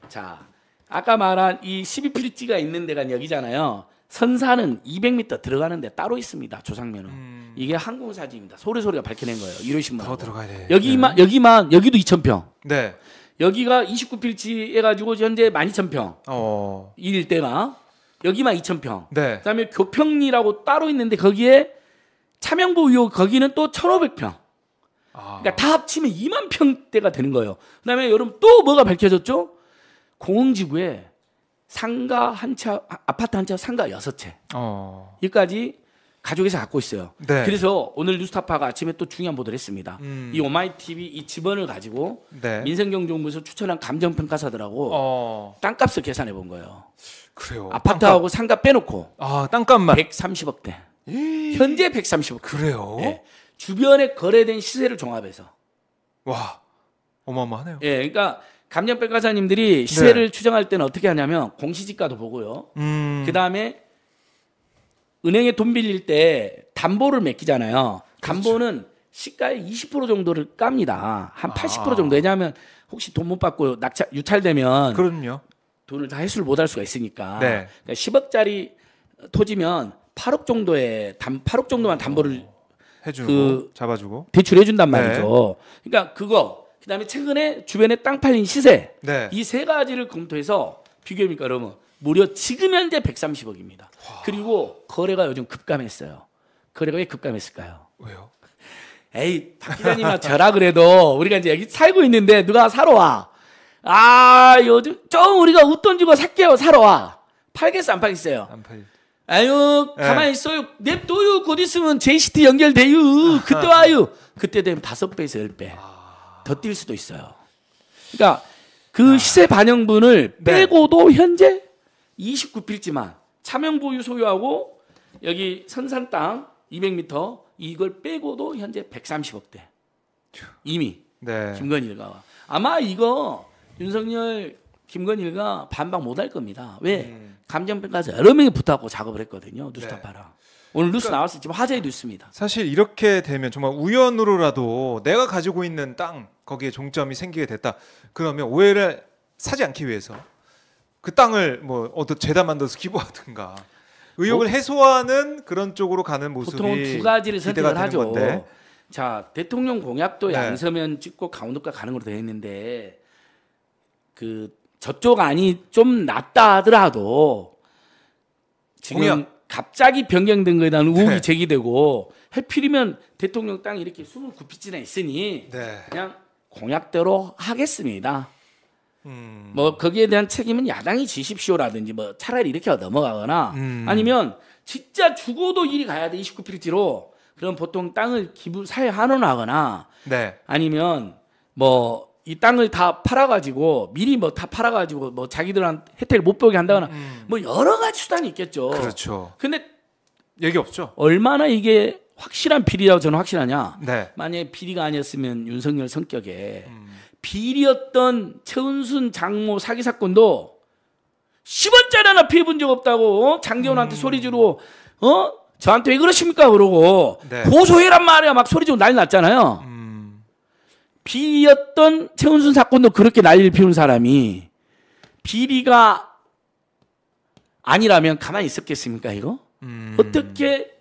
자, 아까 말한 이 12필지가 있는 데가 여기잖아요. 선산은 200m 들어가는데 따로 있습니다. 조상묘는 음. 이게 항공 사진입니다. 소리 소리가 밝혀낸 거예요. 이러일 신문. 더 들어가야 돼. 여기만 네. 여기만 여기도 2,000평. 네. 여기가 29필지 해가지고 현재 12,000평 어. 일대나 여기만 2,000평. 네. 그다음에 교평리라고 따로 있는데 거기에 차명부 의혹 거기는 또 1,500평. 아. 그러니까 다 합치면 2만 평대가 되는 거예요. 그다음에 여러분 또 뭐가 밝혀졌죠? 공흥지구에 상가 한 채, 아파트 한 채, 상가 여섯 채. 어. 여기까지 가족에서 갖고 있어요. 네. 그래서 오늘 뉴스타파가 아침에 또 중요한 보도를 했습니다. 음. 이 오마이 TV 이 집원을 가지고 네. 민생경제부에서 추천한 감정평가사들하고 어. 땅값을 계산해 본 거예요. 그래요. 아파트하고 땅값. 상가 빼놓고 아 땅값만 130억대. 에이. 현재 130억. 그래요. 네. 주변에 거래된 시세를 종합해서. 와 어마어마하네요. 예, 그러니까 감정평가사님들이 시세를 네. 추정할 때는 어떻게 하냐면 공시지가도 보고요. 음. 그 다음에 은행에 돈 빌릴 때 담보를 맡기잖아요. 그렇죠. 담보는 시가의 20% 정도를 깝니다. 한 80% 아. 정도. 왜냐하면 혹시 돈 못 받고 낙찰 유찰되면 그럼요. 돈을 다 회수를 못 할 수가 있으니까. 네. 그러니까 10억짜리 토지면 8억 정도의 담 8억 정도만 담보를 어. 해주고 그 잡아주고 대출해 준단 네. 말이죠. 네. 그러니까 그거 그다음에 최근에 주변에 땅 팔린 시세 네. 이세 가지를 검토해서 비교해보니까 여러분 무려 지금 현재 130억입니다. 와. 그리고 거래가 요즘 급감했어요. 거래가 왜 급감했을까요? 왜요? 에이, 박 기자님아 저라 그래도 우리가 이제 여기 살고 있는데 누가 사러 와. 아, 요즘 좀 우리가 웃돈 주고 살게요. 사러 와. 팔겠어, 안 팔겠어요? 안 팔. 아유, 예. 가만히 있어요. 냅둬요. 곧 있으면 JCT 연결돼요. 그때 아. 와요. 그때 되면 다섯 배에서 열 배. 아. 더뛸 수도 있어요. 그러니까 그 시세 아. 반영분을 네. 빼고도 현재 29필지만 차명보유 소유하고 여기 선산 땅 200m 이걸 빼고도 현재 130억대 이미 네. 김건일가와 아마 이거 윤석열 김건일가 반박 못할 겁니다. 왜 음. 감정평가서 여러 명이 붙었고 어 작업을 했거든요. 뉴스타파랑. 네. 오늘 뉴스 그러니까 나왔어요. 지금 화제도 있습니다. 사실 이렇게 되면 정말 우연으로라도 내가 가지고 있는 땅 거기에 종점이 생기게 됐다. 그러면 오해를 사지 않기 위해서 그 땅을 뭐 어떤 재단 만들어서 기부하든가 의혹을 뭐, 해소하는 그런 쪽으로 가는 모습이 보통 두 가지를 선택을 하죠. 건데. 자 대통령 공약도 네. 양서면 찍고 강원도가 가는 걸로 되어 있는데 그 저쪽 안이 좀 낫다 하더라도 지금 공약. 갑자기 변경된 거에 대한 의혹이 네. 제기되고 해필이면 대통령 땅 이렇게 29피지나 있으니 네. 그냥 공약대로 하겠습니다. 음. 뭐 거기에 대한 책임은 야당이 지십시오라든지 뭐 차라리 이렇게 넘어가거나 음. 아니면 진짜 죽어도 이리 가야 돼 29필지로 그럼 보통 땅을 기부 사회 한원하거나 네. 아니면 뭐 이 땅을 다 팔아가지고 미리 뭐 다 팔아가지고 뭐 자기들한 혜택을 못 보게 한다거나 음. 뭐 여러 가지 수단이 있겠죠. 그렇죠. 근데 얘기 없죠. 얼마나 이게 확실한 비리라고 저는 확실하냐. 네. 만약에 비리가 아니었으면 윤석열 성격에 음. 비리였던 최은순 장모 사기 사건도 10원짜리 하나 피해 본적 없다고 어? 장재훈한테 음. 소리 지르고 어? 저한테 왜 그러십니까? 그러고 네. 고소해란 말이야 막 소리 지르고 난리 났잖아요. 음. 비리였던 최은순 사건도 그렇게 난리를 피운 사람이 비리가 아니라면 가만히 있었겠습니까 이거? 음. 어떻게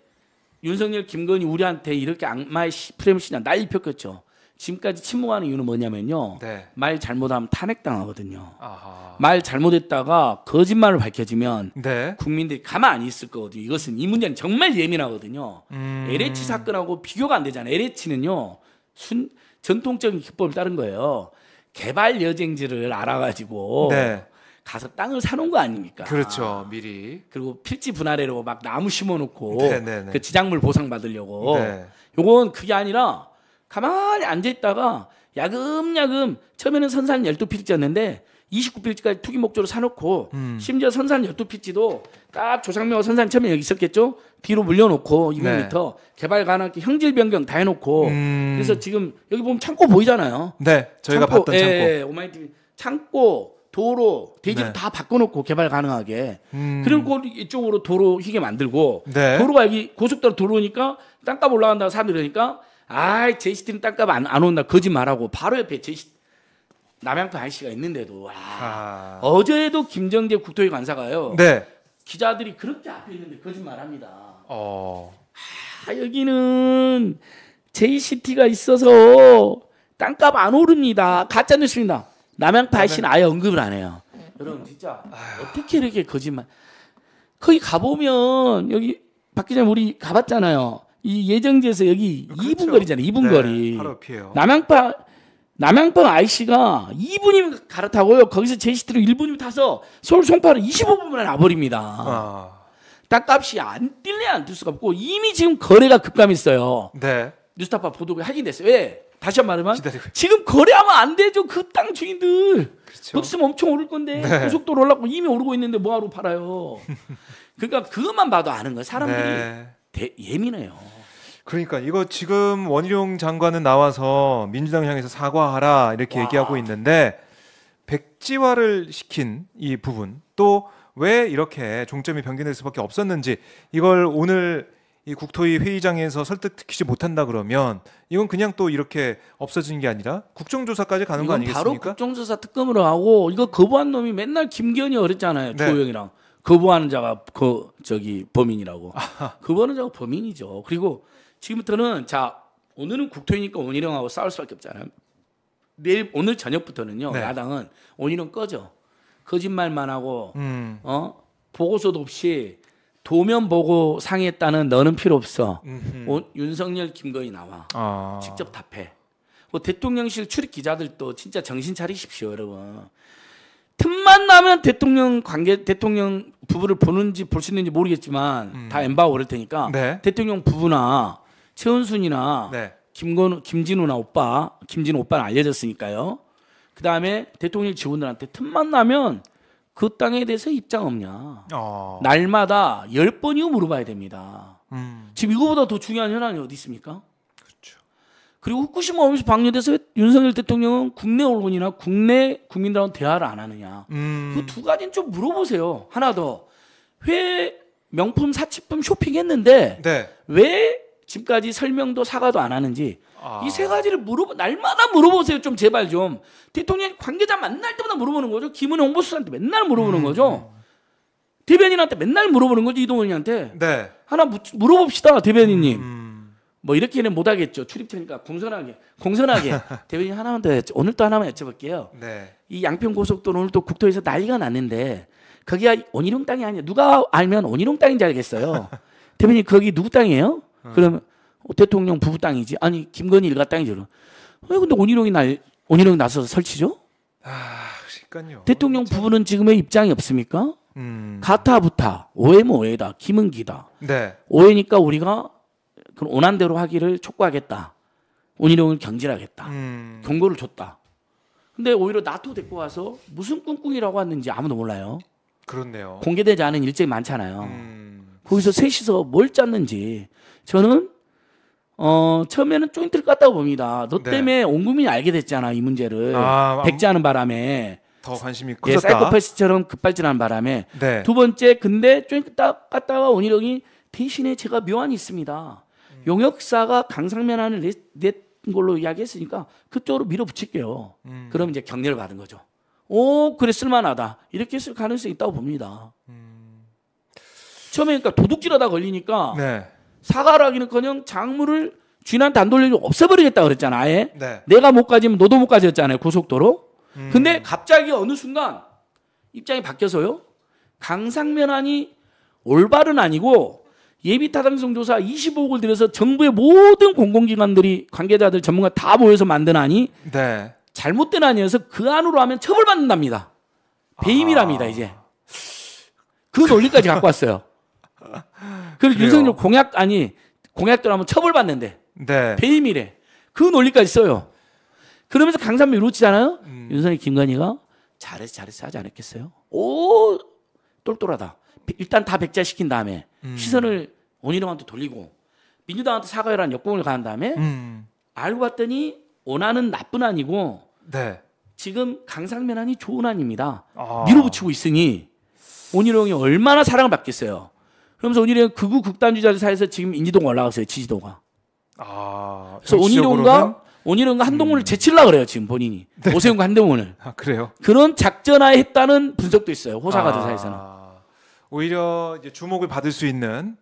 윤석열, 김건희 우리한테 이렇게 악마의 프레임을 씌냐 난리 폈겠죠. 지금까지 침묵하는 이유는 뭐냐면요. 네. 말 잘못하면 탄핵당하거든요. 아하. 말 잘못했다가 거짓말을 밝혀지면 네. 국민들이 가만 안 있을 거거든요. 이것은 이 문제는 정말 예민하거든요. 음. LH 사건하고 비교가 안 되잖아요. LH는요. 순 전통적인 기법을 따른 거예요. 개발 여쟁지를 알아가지고 네. 가서 땅을 사놓은 거 아닙니까? 그렇죠, 아. 미리. 그리고 필지 분할해로 막 나무 심어놓고 네, 네, 네. 그 지장물 보상 받으려고. 요건 그게 아니라 가만히 앉아 있다가 야금야금 처음에는 선산 12필지였는데 29필지까지 투기 목적으로 사놓고 음. 심지어 선산 12필지도 딱조상명 선산 처음에 여기 있었겠죠? 뒤로 물려놓고 200m 네. 개발 가능한 형질 변경 다 해놓고 음. 그래서 지금 여기 보면 창고 보이잖아요. 네, 저희가 창고, 봤던 창고. 예, 예 오마이TV 창고 도로 대지로 네. 다 바꿔놓고 개발 가능하게 음. 그리고 이쪽으로 도로 희게 만들고 네. 도로가 여기 고속도로 도로니까 땅값 올라간다고 사람들이 그러니까 아이 제시티는 땅값 안, 안 온다 거짓말하고 바로 옆에 제시 남양파 아저씨가 있는데도 와, 아. 어제도 김정재 국토위 관사가요 네. 기자들이 그렇게 앞에 있는데 거짓말합니다. 어. 아, 여기는 JCT가 있어서 땅값 안 오릅니다. 가짜 뉴스입니다. 남양파 아저씨는 아예 언급을 안 해요. 음. 여러분 진짜 아유. 어떻게 이렇게 거짓말? 거기 가보면 여기 박 기자님 우리 가봤잖아요. 이 예정지에서 여기 그렇죠. 2분 거리잖아요. 2분 네, 거리. 바로 앞이에요. 남양파 남양빵 IC가 2분이면 갈아타고요. 거기서 제시트로 1분이면 타서 서울 송파로 25분만에 나버립니다. 아. 값이안뛸래안뛸 수가 없고 이미 지금 거래가 급감했어요. 네. 뉴스타파 보도가 확인됐어요. 왜? 다시 한 말하면 기다리고 지금 거래하면 안 되죠. 그 땅 주인들. 그렇죠. 그 없으면 엄청 오를 건데 네. 고속도로 올라가고 이미 오르고 있는데 뭐하러 팔아요. 그러니까 그것만 봐도 아는 거예요. 사람들이. 네. 대, 예민해요. 그러니까 이거 지금 원희룡 장관은 나와서 민주당 향해서 사과하라 이렇게 와. 얘기하고 있는데 백지화를 시킨 이 부분 또 왜 이렇게 종점이 변경될 수밖에 없었는지 이걸 오늘 이 국토위 회의장에서 설득시키지 못한다 그러면 이건 그냥 또 이렇게 없어지는 게 아니라 국정조사까지 가는 거 아니겠습니까? 바로 국정조사 특검으로 하고 이거 거부한 놈이 맨날 김기현이 어렸잖아요 네. 조영이랑 거부하는 자가 그 저기 범인이라고. 아 거부하는 자가 범인이죠. 그리고 지금부터는 자 오늘은 국토이니까 원희룡하고 싸울 수밖에 없잖아요. 내일 오늘 저녁부터는요 네. 야당은 원희룡 꺼져 거짓말만 하고 음. 어 보고서도 없이 도면 보고 상했다는 너는 필요 없어 오, 윤석열 김건희 나와 아. 직접 답해. 뭐 대통령실 출입 기자들도 진짜 정신 차리십시오 여러분. 틈만 나면 대통령 관계 대통령 부부를 보는지 볼 수 있는지 모르겠지만 음. 다 엠바가 오를 테니까 네. 대통령 부부나 최은순이나 네. 김건 김진우나 오빠 김진우 오빠는 알려졌으니까요. 그 다음에 대통령 직원들한테 틈만 나면 그 땅에 대해서 입장 없냐. 어. 날마다 열 번이고 물어봐야 됩니다. 음. 지금 이거보다 더 중요한 현안이 어디 있습니까? 그리고 후쿠시마 오염수 방류돼서 윤석열 대통령은 국내 언론이나 국내 국민들하고 대화를 안 하느냐. 음. 그두 가지는 좀 물어보세요. 하나 더. 회 명품 사치품 쇼핑했는데 네. 왜 지금까지 설명도 사과도 안 하는지 아. 이세 가지를 물어보 날마다 물어보세요. 좀 제발 좀 대통령 관계자 만날 때마다 물어보는 거죠. 김은혜 홍보수석한테 맨날 물어보는 음. 거죠. 대변인한테 맨날 물어보는 거죠. 이동훈이한테 네. 하나 무, 물어봅시다 대변인님. 음. 뭐 이렇게는 못하겠죠. 출입처니까 공손하게 공손하게 대변인 하나만 더 여쭤, 오늘 또 하나만 여쭤볼게요. 네. 이 양평 고속도로 오늘 또 국토에서 난리가 났는데 거기가 원희룡 땅이 아니야. 누가 알면 원희룡 땅인지 알겠어요. 대변인 거기 누구 땅이에요? 어. 그럼면 대통령 부부 땅이지. 아니 김건희 일가 땅이죠. 왜 근데 원희룡이 날 원희룡이 나서서 설치죠? 아, 그러니까요. 대통령 부부는 지금의 입장이 없습니까? 음. 가타부타 오해모 오해다 김은기다. 네. 오해니까 우리가 그럼 원한 대로 하기를 촉구하겠다. 온인용을 경질하겠다. 음. 경고를 줬다. 근데 오히려 나토 데리고 와서 무슨 꿍꿍이라고 하는지 아무도 몰라요. 그렇네요. 공개되지 않은 일정이 많잖아요. 음. 거기서 셋이서 뭘 짰는지 저는 어 처음에는 조인트를 깠다고 봅니다. 너 네. 때문에 온 국민이 알게 됐잖아 이 문제를 아, 백지하는 바람에 더 관심이 커졌다. 예, 사이코패스처럼 급발진한 바람에 네. 두 번째 근데 조인트 깠다가 원희룡이 대신에 제가 묘안이 있습니다. 용역사가 강상면 안을 냈, 냈 걸로 이야기했으니까 그쪽으로 밀어붙일게요. 음. 그럼 이제 격려를 받은 거죠. 오, 그랬을만하다 이렇게 했을 가능성이 있다고 봅니다. 음. 처음에 그러니까 도둑질하다 걸리니까 네. 사과를 하기는커녕 장물을 쥐한테 안 돌리고 없애버리겠다 그랬잖아. 아예 네. 내가 못 가지면 너도 못 가졌잖아요. 고속도로. 음. 근데 갑자기 어느 순간 입장이 바뀌어서요. 강상면안이 올바른 아니고 예비 타당성 조사 25억을 들여서 정부의 모든 공공기관들이 관계자들 전문가 다 모여서 만든 안이 네. 잘못된 아니어서그 안으로 하면 처벌받는답니다. 배임이랍니다 아... 이제. 그 아. 논리까지 갖고 왔어요. 그리고 윤석열 공약 아니 공약들로 하면 처벌받는데 네. 배임이래. 그 논리까지 써요. 그러면서 강산미 이렇잖아요. 음. 윤석열 김건희가 잘해서 잘해서 하지 않았겠어요? 오 똘똘하다. 일단 다 백자 시킨 다음에 음. 시선을 원희룡한테 돌리고 민주당한테 사과해라는 역공을 가한 다음에 음. 알고 봤더니 원하는 나쁜 아니고 네. 지금 강상면 안이 좋은 안입니다. 아. 밀어붙이고 있으니 원희룡이 얼마나 사랑을 받겠어요. 그러면서 원희룡 극우 극단주자들 사이에서 지금 인지도가 올라갔어요. 지지도가. 아, 그래서 원희룡과 원희룡과 한동훈을 음. 제칠라 그래요. 지금 본인이 네. 오세훈과 한동훈을. 아, 그래요? 그런 작전화에 했다는 분석도 있어요. 호사가들 사이에서는. 아. 오히려 주목을 받을 수 있는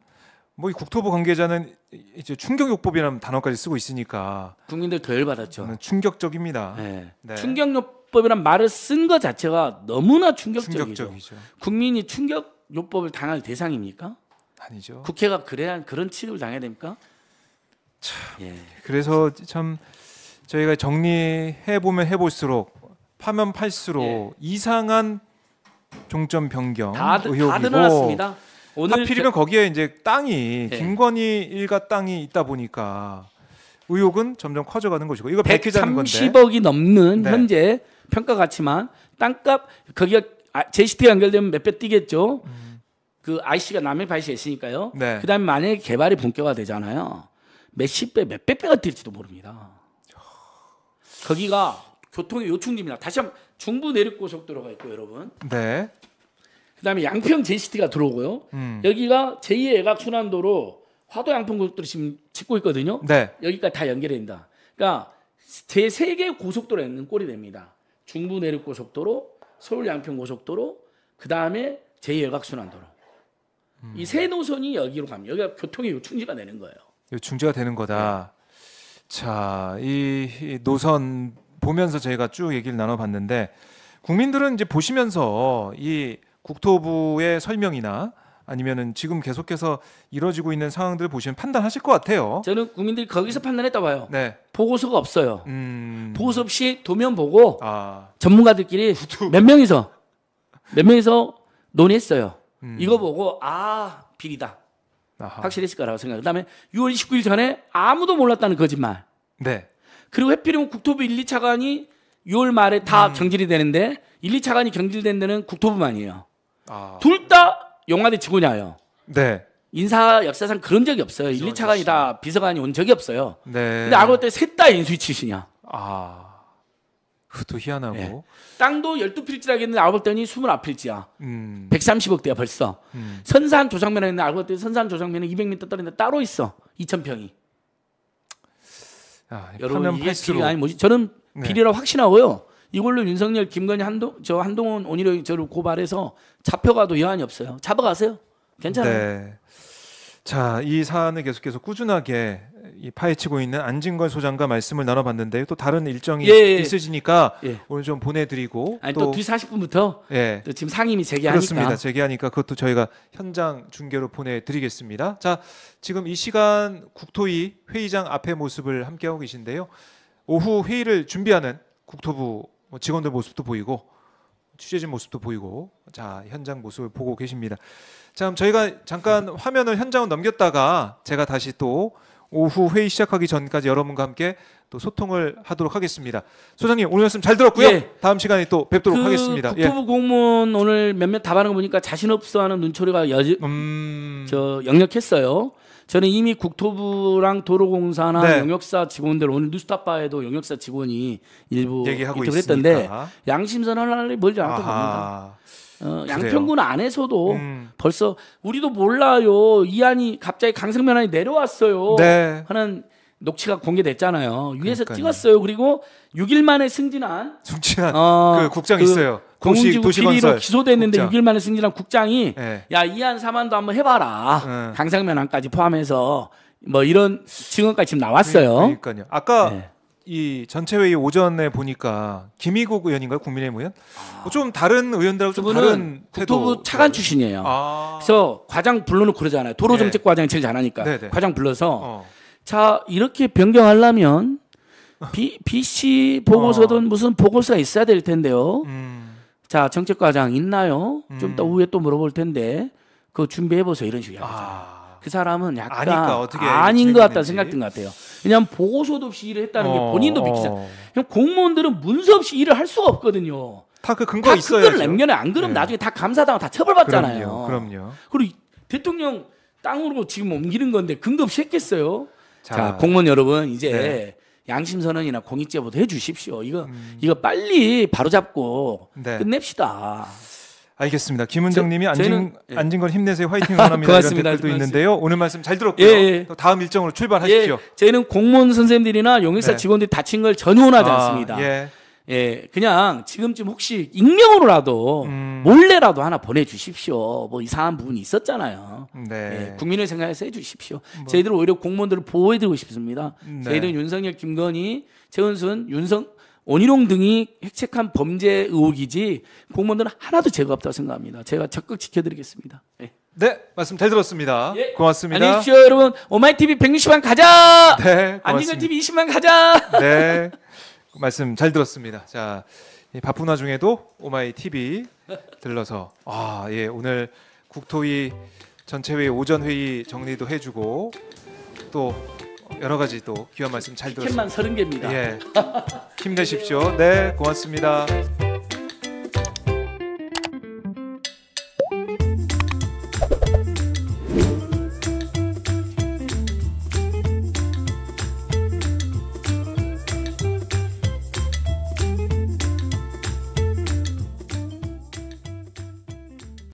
뭐 국토부 관계자는 이제 충격요법이라는 단어까지 쓰고 있으니까 국민들 더받았죠 충격적입니다. 네. 네. 충격요법이란 말을 쓴 것 자체가 너무나 충격적이죠. 충격적이죠. 국민이 충격요법을 당할 대상입니까? 아니죠. 국회가 그래야 그런 취급을 당해야 됩니까? 참. 예. 그래서 참 저희가 정리해 보면 해볼수록 파면 팔수록 예. 이상한 종점 변경 다, 의혹이고 다습니다 오늘 하필이면 제... 거기에 이제 땅이 네. 김건희 일가 땅이 있다 보니까 의혹은 점점 커져가는 것이고 이거 130억이 넘는 네. 현재 평가 가치만 땅값 거기가 아, 제시티 연결되면 몇 배 뛰겠죠. 음. 그 IC가 남해파 i 있으니까요. 네. 그다음에 만약에 개발이 본격화되잖아요. 몇십 배, 몇백 배가 뛸지도 모릅니다. 거기가 교통의 요충지입니다. 다시 한번 중부 내륙고속도로가 있고 여러분. 네. 그다음에 양평 제시티가 들어오고요. 음. 여기가 제2의 외곽 순환도로 화도 양평고속도로 지금 짓고 있거든요. 네. 여기까지 다 연결된다. 그러니까 제3개 고속도로 있는 꼴이 됩니다. 중부 내륙 고속도로, 서울 양평 고속도로, 그다음에 제2의 외곽 순환도로. 음. 이세 노선이 여기로 갑니 여기가 교통의 요충지가 되는 거예요. 요충지가 되는 거다. 네. 자, 이 노선 보면서 저희가 쭉 얘기를 나눠봤는데 국민들은 이제 보시면서 이 국토부의 설명이나 아니면은 지금 계속해서 이뤄지고 있는 상황들을 보시면 판단하실 것 같아요. 저는 국민들이 거기서 판단했다 봐요. 네. 보고서가 없어요. 음... 보고서 없이 도면 보고 아... 전문가들끼리 구두... 몇 명이서 몇 명이서 논의했어요. 음... 이거 보고 아 비리다. 아하. 확실했을 거라고 생각. 그다음에 6월 29일 전에 아무도 몰랐다는 거짓말. 네. 그리고 해필이면 국토부 1, 2차관이 6월 말에 다 음. 경질이 되는데 1, 2차관이 경질된 데는 국토부만이에요. 아. 둘다 용화대 직원이에요. 네. 인사 역사상 그런 적이 없어요. 1, 2차관이 그렇죠, 다 그렇죠. 비서관이 온 적이 없어요. 네. 근데 알고 볼때셋다 인수위 치시냐. 아. 그것도 희한하고. 네. 땅도 12필지라고 했는데 알고 볼더니 29필지야. 음. 130억대야 벌써. 음. 선산 조상면에 있는 알고 볼더니 선산 조상면은 200m 떨어는데 따로 있어. 2000평이. 아, 여러분 이게 비리가 아니 뭐지? 저는 비리라 네. 확신하고요. 이걸로 윤석열, 김건희, 한동 저 한동훈 오히려 저를 고발해서 잡혀가도 여한이 없어요. 잡아가세요. 괜찮아요. 네. 자, 이 사안을 계속해서 꾸준하게 파헤치고 있는 안진걸 소장과 말씀을 나눠봤는데 또 다른 일정이 예, 예, 예. 있으시니까 예. 오늘 좀 보내드리고 아니, 또, 또뒤 40분부터 예. 또 지금 상임이 제기하니까 그렇습니다. 제기하니까 그것도 저희가 현장 중계로 보내드리겠습니다. 자 지금 이 시간 국토위 회의장 앞에 모습을 함께하고 계신데요. 오후 회의를 준비하는 국토부 직원들 모습도 보이고 취재진 모습도 보이고 자 현장 모습을 보고 계십니다. 자 그럼 저희가 잠깐 화면을 현장으 넘겼다가 제가 다시 또 오후 회의 시작하기 전까지 여러분과 함께 또 소통을 하도록 하겠습니다. 소장님 오늘 말씀 잘 들었고요. 예. 다음 시간에 또 뵙도록 그 하겠습니다. 예. 국토부 예. 공무원 오늘 몇몇 답하는 거 보니까 자신 없어하는 눈초리가 여지 음... 저역했어요 저는 이미 국토부랑 도로공사나 네. 영역사 직원들 오늘 뉴스타파에도 영역사 직원이 일부 얘기하고 있던데 양심선언을 멀지 않고 봅니다. 어, 양평군 안에서도 음. 벌써 우리도 몰라요. 이안이 갑자기 강성면 안이 내려왔어요. 네. 하는 녹취가 공개됐잖아요. 위에서 찍었어요. 그리고 6일 만에 승진한 승진한 어, 그 국장 그 있어요. 공공지구 로 기소됐는데 국장. 6일 만에 승진한 국장이 네. 야 이안 사만도 한번 해봐라. 네. 예. 강성면안까지 포함해서 뭐 이런 증언까지 지금 나왔어요. 그러니까요. 아까 네. 이 전체 회의 오전에 보니까 김희국 의원인가요 국민의힘 의원? 아. 좀 다른 의원들하고 좀 다른 국토부 차관 출신이에요. 아. 그래서 과장 불러놓고 그러잖아요. 도로정책 네. 과장이 제일 잘하니까 네, 네. 과장 불러서 어. 자 이렇게 변경하려면 B BC 보고서든 어. 무슨 보고서가 있어야 될 텐데요. 음. 자 정책과장 있나요? 좀더 후에 음. 또 물어볼 텐데 그거 준비해 보세요 이런 식이야. 아. 그 사람은 약간 아, 아닌것 같다는 생각 든것 같아요. 왜냐하면 보고서도 없이 일을 했다는 어, 게 본인도 믿기잖아요. 어. 공무원들은 문서 없이 일을 할 수가 없거든요. 다 그 근거 있어요. 그걸 면에안 그럼 네. 나중에 다 감사당하고 다 처벌받잖아요. 그럼요. 그럼요. 그리고 대통령 땅으로 지금 옮기는 건데 근거 없이 했겠어요? 자, 자 공무원 여러분 이제 네. 양심 선언이나 공익제보도 해주십시오. 이거 음. 이거 빨리 바로잡고 네. 끝냅시다. 알겠습니다. 김은정님이 안진 안진걸 예. 힘내세요 화이팅 원합니다 아, 이런 댓글도 있는데요. 오늘 말씀 잘 들었고요. 예, 예. 또 다음 일정으로 출발하십시오. 저희는 예, 공무원 선생님들이나 용역사 네. 직원들이 다친 걸 전원하지 아, 않습니다. 예. 예. 그냥 지금쯤 혹시 익명으로라도 음. 몰래라도 하나 보내주십시오. 뭐 이상한 부분이 있었잖아요. 네. 국민을 생각해서 해주십시오. 뭐. 저희들은 오히려 공무원들을 보호해드리고 싶습니다. 네. 저희들은 윤석열, 김건희, 최은순, 윤성 원희룡 등이 핵책한 범죄 의혹이지 공무원들은 하나도 죄가 없다고 생각합니다. 제가 적극 지켜드리겠습니다. 네. 네 말씀 잘 들었습니다. 예. 고맙습니다. 안녕히 계십 여러분. 오마이 TV 160만 가자. 네, 안진걸 TV 20만 가자. 네, 말씀 잘 들었습니다. 자, 바쁜 와중에도 오마이 TV 들러서 아, 예, 오늘 국토위 전체회의 오전 회의 정리도 해주고 또 여러 가지 또 귀한 말씀 잘 들었습니다. 만 서른 개입니다. 예, 힘내십시오. 네, 고맙습니다.